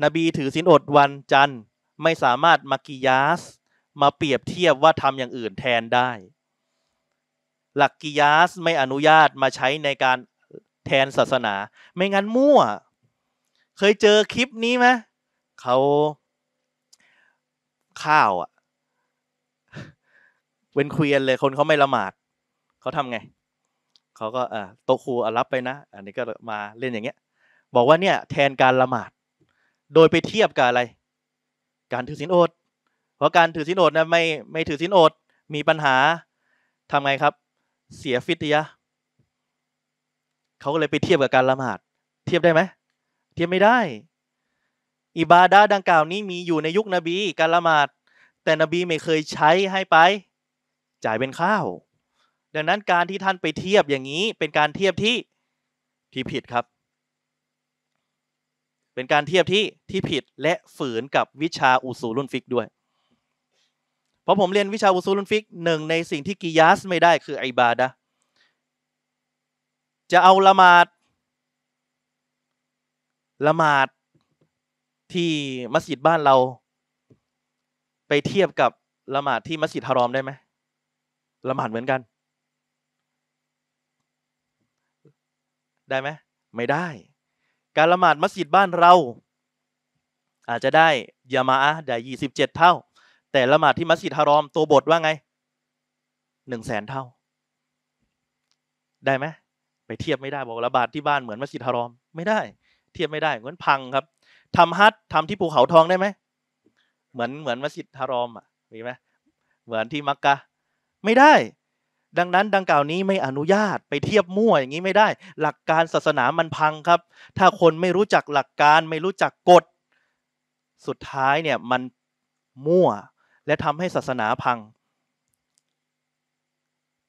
นบีถือศีลอดวันจันทร์ไม่สามารถมากิยาส มาเปรียบเทียบว่าทำอย่างอื่นแทนได้ หลักกิยาสไม่อนุญาตมาใช้ในการแทนศาสนา ไม่งั้นมั่ว เคยเจอคลิปนี้ไหมเขาข้าวอะเว้นเควียนเลยคนเขาไม่ละหมาดเขาทำไงเขาก็อ่าโตครูรับไปนะอันนี้ก็มาเล่นอย่างเงี้ยบอกว่าเนี่ยแทนการละหมาด โดยไปเทียบกับอะไร การถือสินอด เพราะการถือสินอดนะไม่ไม่ถือสินอดมีปัญหาทำไงครับ เสียฟิตยะเขาก็เลยไปเทียบกับการละหมาด เทียบได้ไหมเทียบไม่ได้อิบาดาดังกล่าวนี้มีอยู่ในยุคนบีการละหมาดแต่นบีไม่เคยใช้ให้ไป จ่ายเป็นข้าว ดังนั้นการที่ท่านไปเทียบอย่างนี้เป็นการเทียบที่ที่ผิดครับเป็นการเทียบที่ที่ผิดและฝืนกับวิชาอุสูลุนฟิกด้วย เพราะผมเรียนวิชาอุสูลุนฟิกหนึ่งในสิ่งที่กิยาสไม่ได้คืออิบาดะจะเอาละหมาดละหมาดที่มัสยิดบ้านเรา ไปเทียบกับ ละหมาดที่มัสยิดฮารอมได้ไหมละหมาดเหมือนกันได้ไหมไม่ได้การละหมาดมัสยิดบ้านเรา อาจจะได้ยามาอะได้ยี่สิบเจ็ดเท่า แต่ละหมาดที่มัสยิดฮารอมตัวบทว่าไงหนึ่งแสนเท่า ได้ไหมไปเทียบไม่ได้ บอกละบาทที่บ้านเหมือนมัสยิดฮารอมไม่ได้ เทียบไม่ได้เหมือนพังครับ ทำฮัททำที่ภูเขาทองได้ไหมเหมือนเหมือนมัสยิดฮารอมอ่ะมีไหมเหมือนที่มักกะ ไม่ได้ดังนั้นดังกล่าวนี้ไม่อนุญาตไปเทียบมั่วอย่างนี้ไม่ได้ หลักการศาสนามันพังครับ ถ้าคนไม่รู้จักหลักการ ไม่รู้จักกฎสุดท้ายเนี่ยมันมั่วและทำให้ศาสนาพัง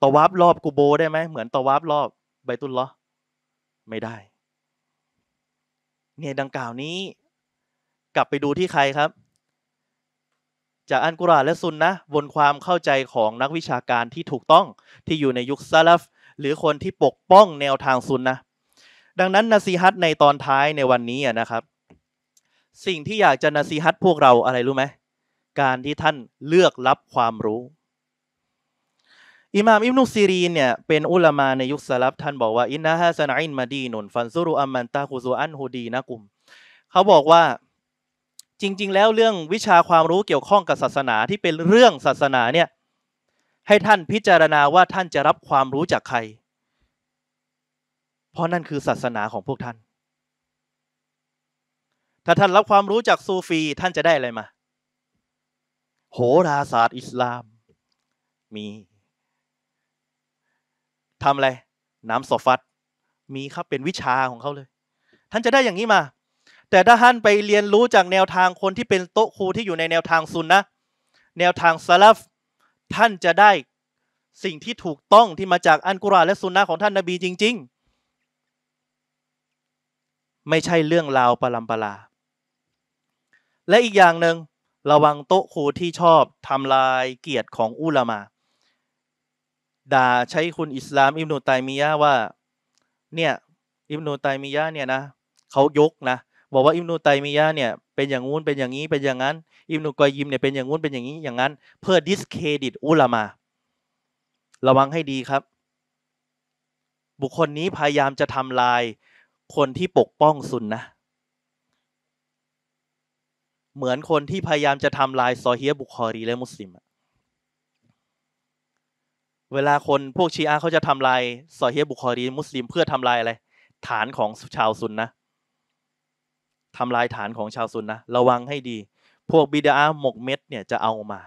ตวับรอบกูโบได้ไหมเหมือนตวับรอบใบตุลล้อไม่ได้เนี่ยดังกล่าวนี้ กลับไปดูที่ใครครับจากอันกุรอานและซุนนะบนความเข้าใจของนักวิชาการที่ถูกต้องที่อยู่ในยุคซาลฟหรือคนที่ปกป้องแนวทางซุนนะดังนั้นนาซีฮัตในตอนท้ายในวันนี้นะครับ สิ่งที่อยากจะนาซีฮัตพวกเราอะไรรู้ไหมการที่ท่านเลือกรับความรู้ อิหม่ามอิบนุซีรีนเนี่ยเป็นอุลามาในยุคสลับท่านบอกว่าอินนะฮะซนอินมาดีนุนฟันซุรุอัมมันตาคุซูอันฮูดีนะกุม เขาบอกว่าจริงๆ แล้วเรื่องวิชาความรู้เกี่ยวข้องกับศาสนาที่เป็นเรื่องศาสนาเนี่ย ให้ท่านพิจารณาว่าท่านจะรับความรู้จากใคร เพราะนั่นคือศาสนาของพวกท่าน ถ้าท่านรับความรู้จากซูฟีท่านจะได้อะไรมา โหราศาสตร์อิสลาม มีทำอะไร น้ำสฟัดมีครับเป็นวิชาของเขาเลย ท่านจะได้อย่างนี้มาแต่ถ้าท่านไปเรียนรู้จากแนวทางคนที่เป็นโต๊ะครูที่อยู่ในแนวทางซุนนะ แนวทางซาลฟท่านจะได้สิ่งที่ถูกต้องที่มาจากอันกุรอานและซุนนะของท่านนาบีจริง ๆ ไม่ใช่เรื่องราวประลัมปลา และอีกอย่างหนึ่ง ระวังโต๊ะครูที่ชอบทำลายเกียรติของอุลามาด่าใช้คุณอิสลามอิบนุตัยมียะว่า เนี่ยอิบนุตัยมียะเนี่ยนะเขายกนะบอกว่าอิมนุตัยมียะเนี่ยเป็นอย่างงู้นเป็นอย่างนี้เป็นอย่างนั้นอิมนุกอยิมเนี่ยเป็นอย่างงู้นเป็นอย่างนี้อย่างนั้น เพื่อดิสเครดิตอุลามาระวังให้ดีครับ บุคคลนี้พยายามจะทำลาย คนที่ปกป้องสุนนะเหมือนคนที่พยายามจะทำลายซอเฮียบุคอรีและมุสลิมเวลาคนพวกชีอะเขาจะทำลายซอเฮียบุคอรีมุสลิมเพื่อทำลายอะไรฐานของชาวซุนนะทำลายฐานของชาวซุนนะระวังให้ดี พวกบิดาหมกเม็ดเนี่ยจะเอามา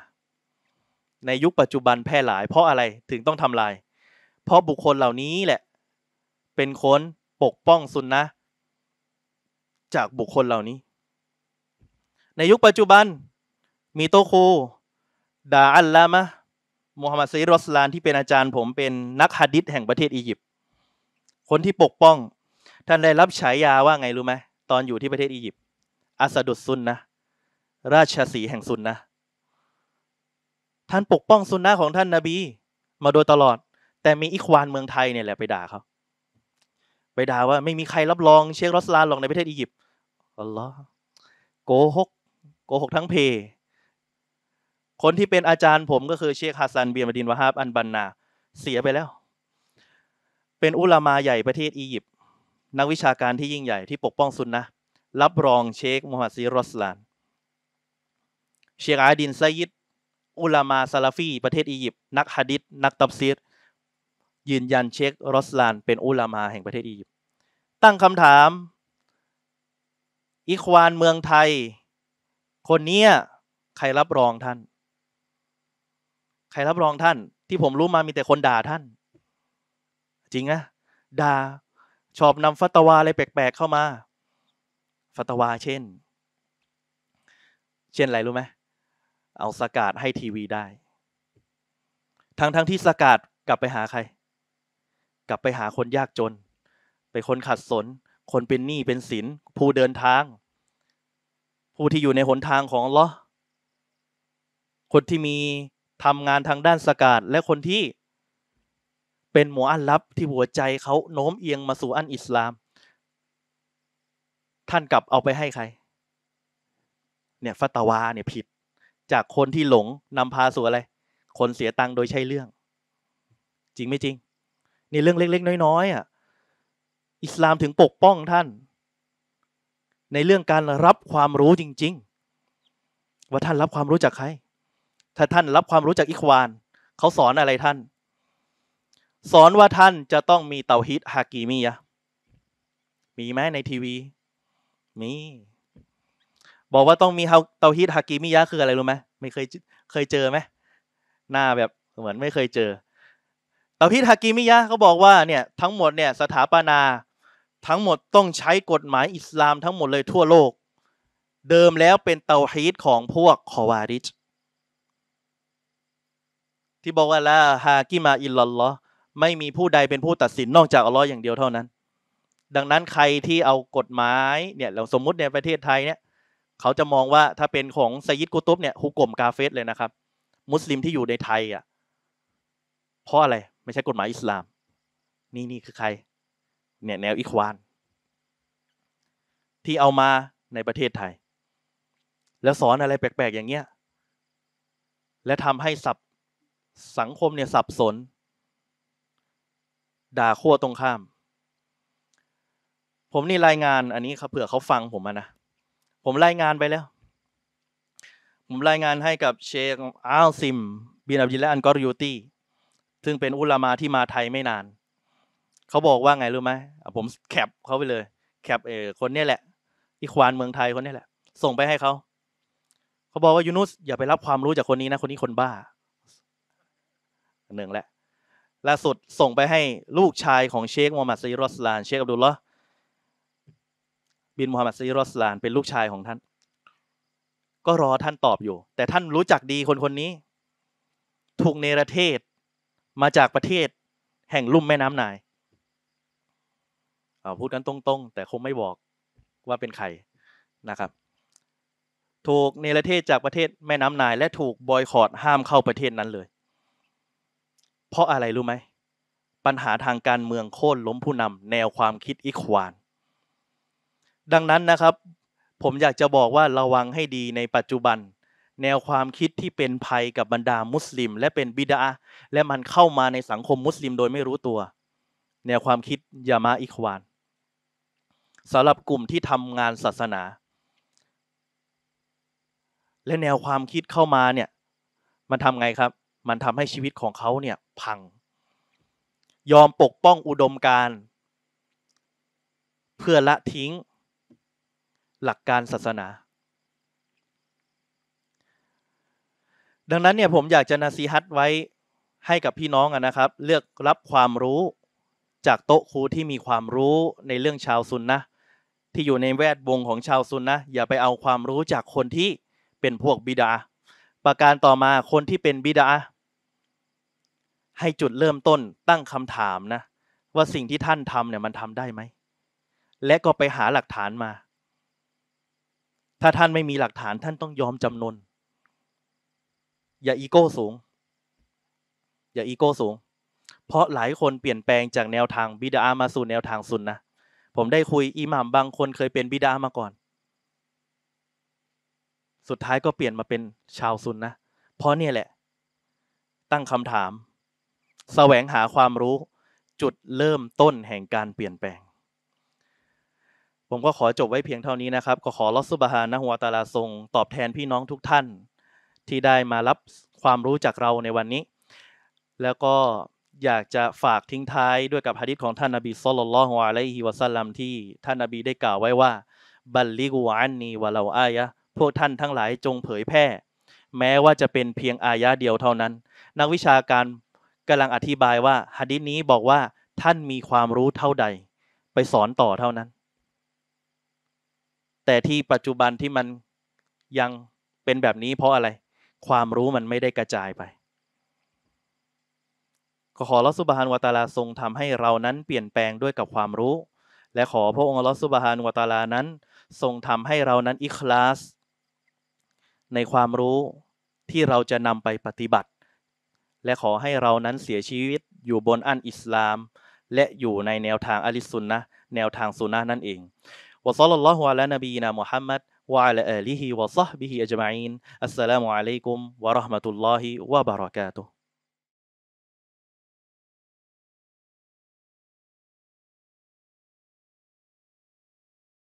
ในยุคปัจจุบันแพร่หลาย เพราะอะไรถึงต้องทำลาย เพราะบุคคลเหล่านี้แหละเป็นคนปกป้องซุนนะ จากบุคคลเหล่านี้ ในยุคปัจจุบันมีโตคู ดาอัลลามะมูฮัมหมัดซีรอสลานที่เป็นอาจารย์ผมเป็นนักฮัดดิษแห่งประเทศอียิปต์คนที่ปกป้อง ท่านได้รับฉายาว่าไงรู้ไหมตอนอยู่ที่ประเทศอียิปต์อัสดุดซุนนะราชสีแห่งซุนนะท่านปกป้องซุนนะของท่านนาบี มาโดยตลอด แต่มีอิควานเมืองไทยเนี่ยแหละไปด่าเขาไปด่าว่า ไม่มีใครรับรองเชครอสลานหรอกในประเทศอียิปต์อัลลอฮ์โกหกโกหกทั้งเพ คนที่เป็นอาจารย์ผมก็คือเชคฮัสซันเบียมดินวะฮาบอันบันนาเสียไปแล้ว เป็นอุลามาใหญ่ประเทศอียิปต์นักวิชาการที่ยิ่งใหญ่ที่ปกป้องซุนนะ รับรองเชคมูฮัมหมัดซีรอสลานเชคอาดินไซยิดอุลามาซาลาฟีประเทศอียิปต์นักฮะดิษนักตับซีดยืนยันเชครอสลาน เป็นอุลามาแห่งประเทศอียิปต์ตั้งคำถามอิควานเมืองไทย คนเนี้ยใครรับรองท่านใครรับรองท่านที่ผมรู้มามีแต่คนด่าท่าน จริงนะด่าชอบนำฟัตวาอะไรแปลกๆเข้ามา ฟัตวาเช่น เช่นอะไรรู้ไหม เอาสกาดให้ทีวีได้ ทั้งๆทที่สกาดกลับไปหาใคร กลับไปหาคนยากจน ไปคนขัดสน คนเป็นหนี้เป็นสินผู้เดินทาง ผู้ที่อยู่ในหนทางของลอคนที่มีทำงานทางด้านสกาดและคนที่เป็นหมัวอันลับที่หัวใจเขาโน้มเอียงมาสู่อันอิสลาม ท่านกลับเอาไปให้ใครเนี่ยฟัตวาเนี่ยผิด จากคนที่หลงนำพาสู่อะไร คนเสียตังค์โดยใช่เรื่อง จริงไม่จริงนี่เรื่องเล็กๆน้อยๆอ่ะอิสลามถึงปกป้องท่าน ในเรื่องการรับความรู้จริง ๆ ว่าท่านรับความรู้จากใคร ถ้าท่านรับความรู้จากอิควานเขาสอนอะไรท่านสอนว่าท่านจะต้องมีเตาฮิตฮากีมียะ มีไหมในทีวี มี บอกว่าต้องมีเตาฮิตฮากีมียะคืออะไรรู้ไหมไม่เคยเคยเจอไหม หน้าแบบเหมือนไม่เคยเจอเตาฮิตฮากีมียะเขาบอกว่าเนี่ยทั้งหมดเนี่ยสถาปนาทั้งหมดต้องใช้กฎหมายอิสลามทั้งหมดเลยทั่วโลก เดิมแล้วเป็นเตาฮีตของพวกคอวาริชที่บอกว่าละฮากิมาอิลลอไม่มีผู้ใดเป็นผู้ตัดสินนอกจากอัลลอฮ์อย่างเดียวเท่านั้น ดังนั้นใครที่เอากฎหมายเนี่ยเราสมมุติในประเทศไทยเนี่ย เขาจะมองว่าถ้าเป็นของไซยิดกุตุบเนี่ยฮุกกลมกาเฟสเลยนะครับ มุสลิมที่อยู่ในไทยอ่ะเพราะอะไร ไม่ใช่กฎหมายอิสลาม นี่นี่คือใครเนี่ยแนวอิควาน ที่เอามาในประเทศไทย แล้วสอนอะไรแปลกๆอย่างเงี้ย และทำให้สับสังคมเนี่ยสับสนด่าขั้วตรงข้าม ผมนี่รายงานอันนี้ครับเผื่อเขาฟังผมนะ ผมรายงานไปแล้ว ผมรายงานให้กับเชคอัลซิมบินอับดิลและอันกอรยูตี้ ซึ่งเป็นอุลามาที่มาไทยไม่นาน เขาบอกว่าไงรู้ไหมผมแคปเขาไปเลย แคปเออคนนี้แหละอีควานเมืองไทยคนนี้แหละ ส่งไปให้เขา เขาบอกว่ายูนุสอย่าไปรับความรู้จากคนนี้นะคนนี้คนบ้าหนึ่งแหละล่าสุดส่งไปให้ลูกชายของเชคมูฮัมหมัดซีรอสลาน เชคอับดุลละบินมูฮัมหมัดซีรอสลานเป็นลูกชายของท่าน ก็รอท่านตอบอยู่ แต่ท่านรู้จักดีคนคนนี้ ถูกเนรเทศมาจากประเทศแห่งลุ่มแม่น้ำนายพูดกันตรง ๆ แต่คงไม่บอกว่าเป็นใครนะครับ ถูกเนรเทศจากประเทศแม่น้ำนายและถูกบอยคอรดห้ามเข้าประเทศนั้นเลยเพราะอะไรรู้ไหมปัญหาทางการเมืองโค่นล้มผู้นำแนวความคิดอิควาน ดังนั้นนะครับ ผมอยากจะบอกว่าระวังให้ดีในปัจจุบัน แนวความคิดที่เป็นภัยกับบรรดามุสลิม และเป็นบิดาและมันเข้ามาในสังคมมุสลิมโดยไม่รู้ตัว แนวความคิดยามาอิควานสำหรับกลุ่มที่ทำงานศาสนา และแนวความคิดเข้ามาเนี่ยมันทำไงครับมันทำให้ชีวิตของเขาเนี่ยพังยอมปกป้องอุดมการเพื่อละทิ้งหลักการศาสนา ดังนั้นเนี่ยผมอยากจะนาซีฮัตไว้ให้กับพี่น้องนะครับเลือกรับความรู้จากโต๊ะครูที่มีความรู้ในเรื่องชาวซุนนะที่อยู่ในแวดวงของชาวซุนนะอย่าไปเอาความรู้จากคนที่เป็นพวกบิดาประการต่อมาคนที่เป็นบิดาให้จุดเริ่มต้นตั้งคำถามนะ ว่าสิ่งที่ท่านทำเนี่ยมันทำได้ไหมและก็ไปหาหลักฐานมา ถ้าท่านไม่มีหลักฐานท่านต้องยอมจำนนอย่าอีโก้สูงอย่าอีโก้สูง เพราะหลายคนเปลี่ยนแปลงจากแนวทางบิดามาสู่แนวทางซุนนะผมได้คุยอิหมัมบางคนเคยเป็นบิดามาก่อนสุดท้ายก็เปลี่ยนมาเป็นชาวซุนนะเพราะเนี่ยแหละ ตั้งคำถาม แสวงหาความรู้ จุดเริ่มต้นแห่งการเปลี่ยนแปลง ผมก็ขอจบไว้เพียงเท่านี้นะครับ ก็ขอลอสุบฮานะหัวตาลาทรงตอบแทนพี่น้องทุกท่าน ที่ได้มารับความรู้จากเราในวันนี้ แล้วก็อยากจะฝากทิ้งท้ายด้วยกับฮะดิษของท่านนบีสุลต่านละฮ์อะลัยฮิวะสัลลัมที่ท่านนบีได้กล่าวไว้ว่าบัลลิกูอันนีวะลาอายะพวกท่านทั้งหลายจงเผยแพร่แม้ว่าจะเป็นเพียงอายะเดียวเท่านั้น นักวิชาการกำลังอธิบายว่าฮะดิษนี้บอกว่าท่านมีความรู้เท่าใด ไปสอนต่อเท่านั้น แต่ที่ปัจจุบันที่มันยังเป็นแบบนี้เพราะอะไร ความรู้มันไม่ได้กระจายไป ขอลอสุบฮานวาตาลาทรงทำให้เรานั้นเปลี่ยนแปลงด้วยกับความรู้ และขอพระองค์ลอสุบฮานวาตาลานั้นทรงทำให้เรานั้นอิคลาสในความรู้ที่เราจะนำไปปฏิบัติ และขอให้เรานั้นเสียชีวิตอยู่บนอันอิสลาม และอยู่ในแนวทางอลิสุนนะแนวทางสุนนะนั่นเองวะซัลลัลลอฮุอะลานบีนามุฮัมมัด วะอะลาอาลีฮิวะซอฮบิฮิอัจมาอินอัสสลามุอะลัยกุม วะราะห์มะตุลลอฮิวะบะเราะกาตุฮ์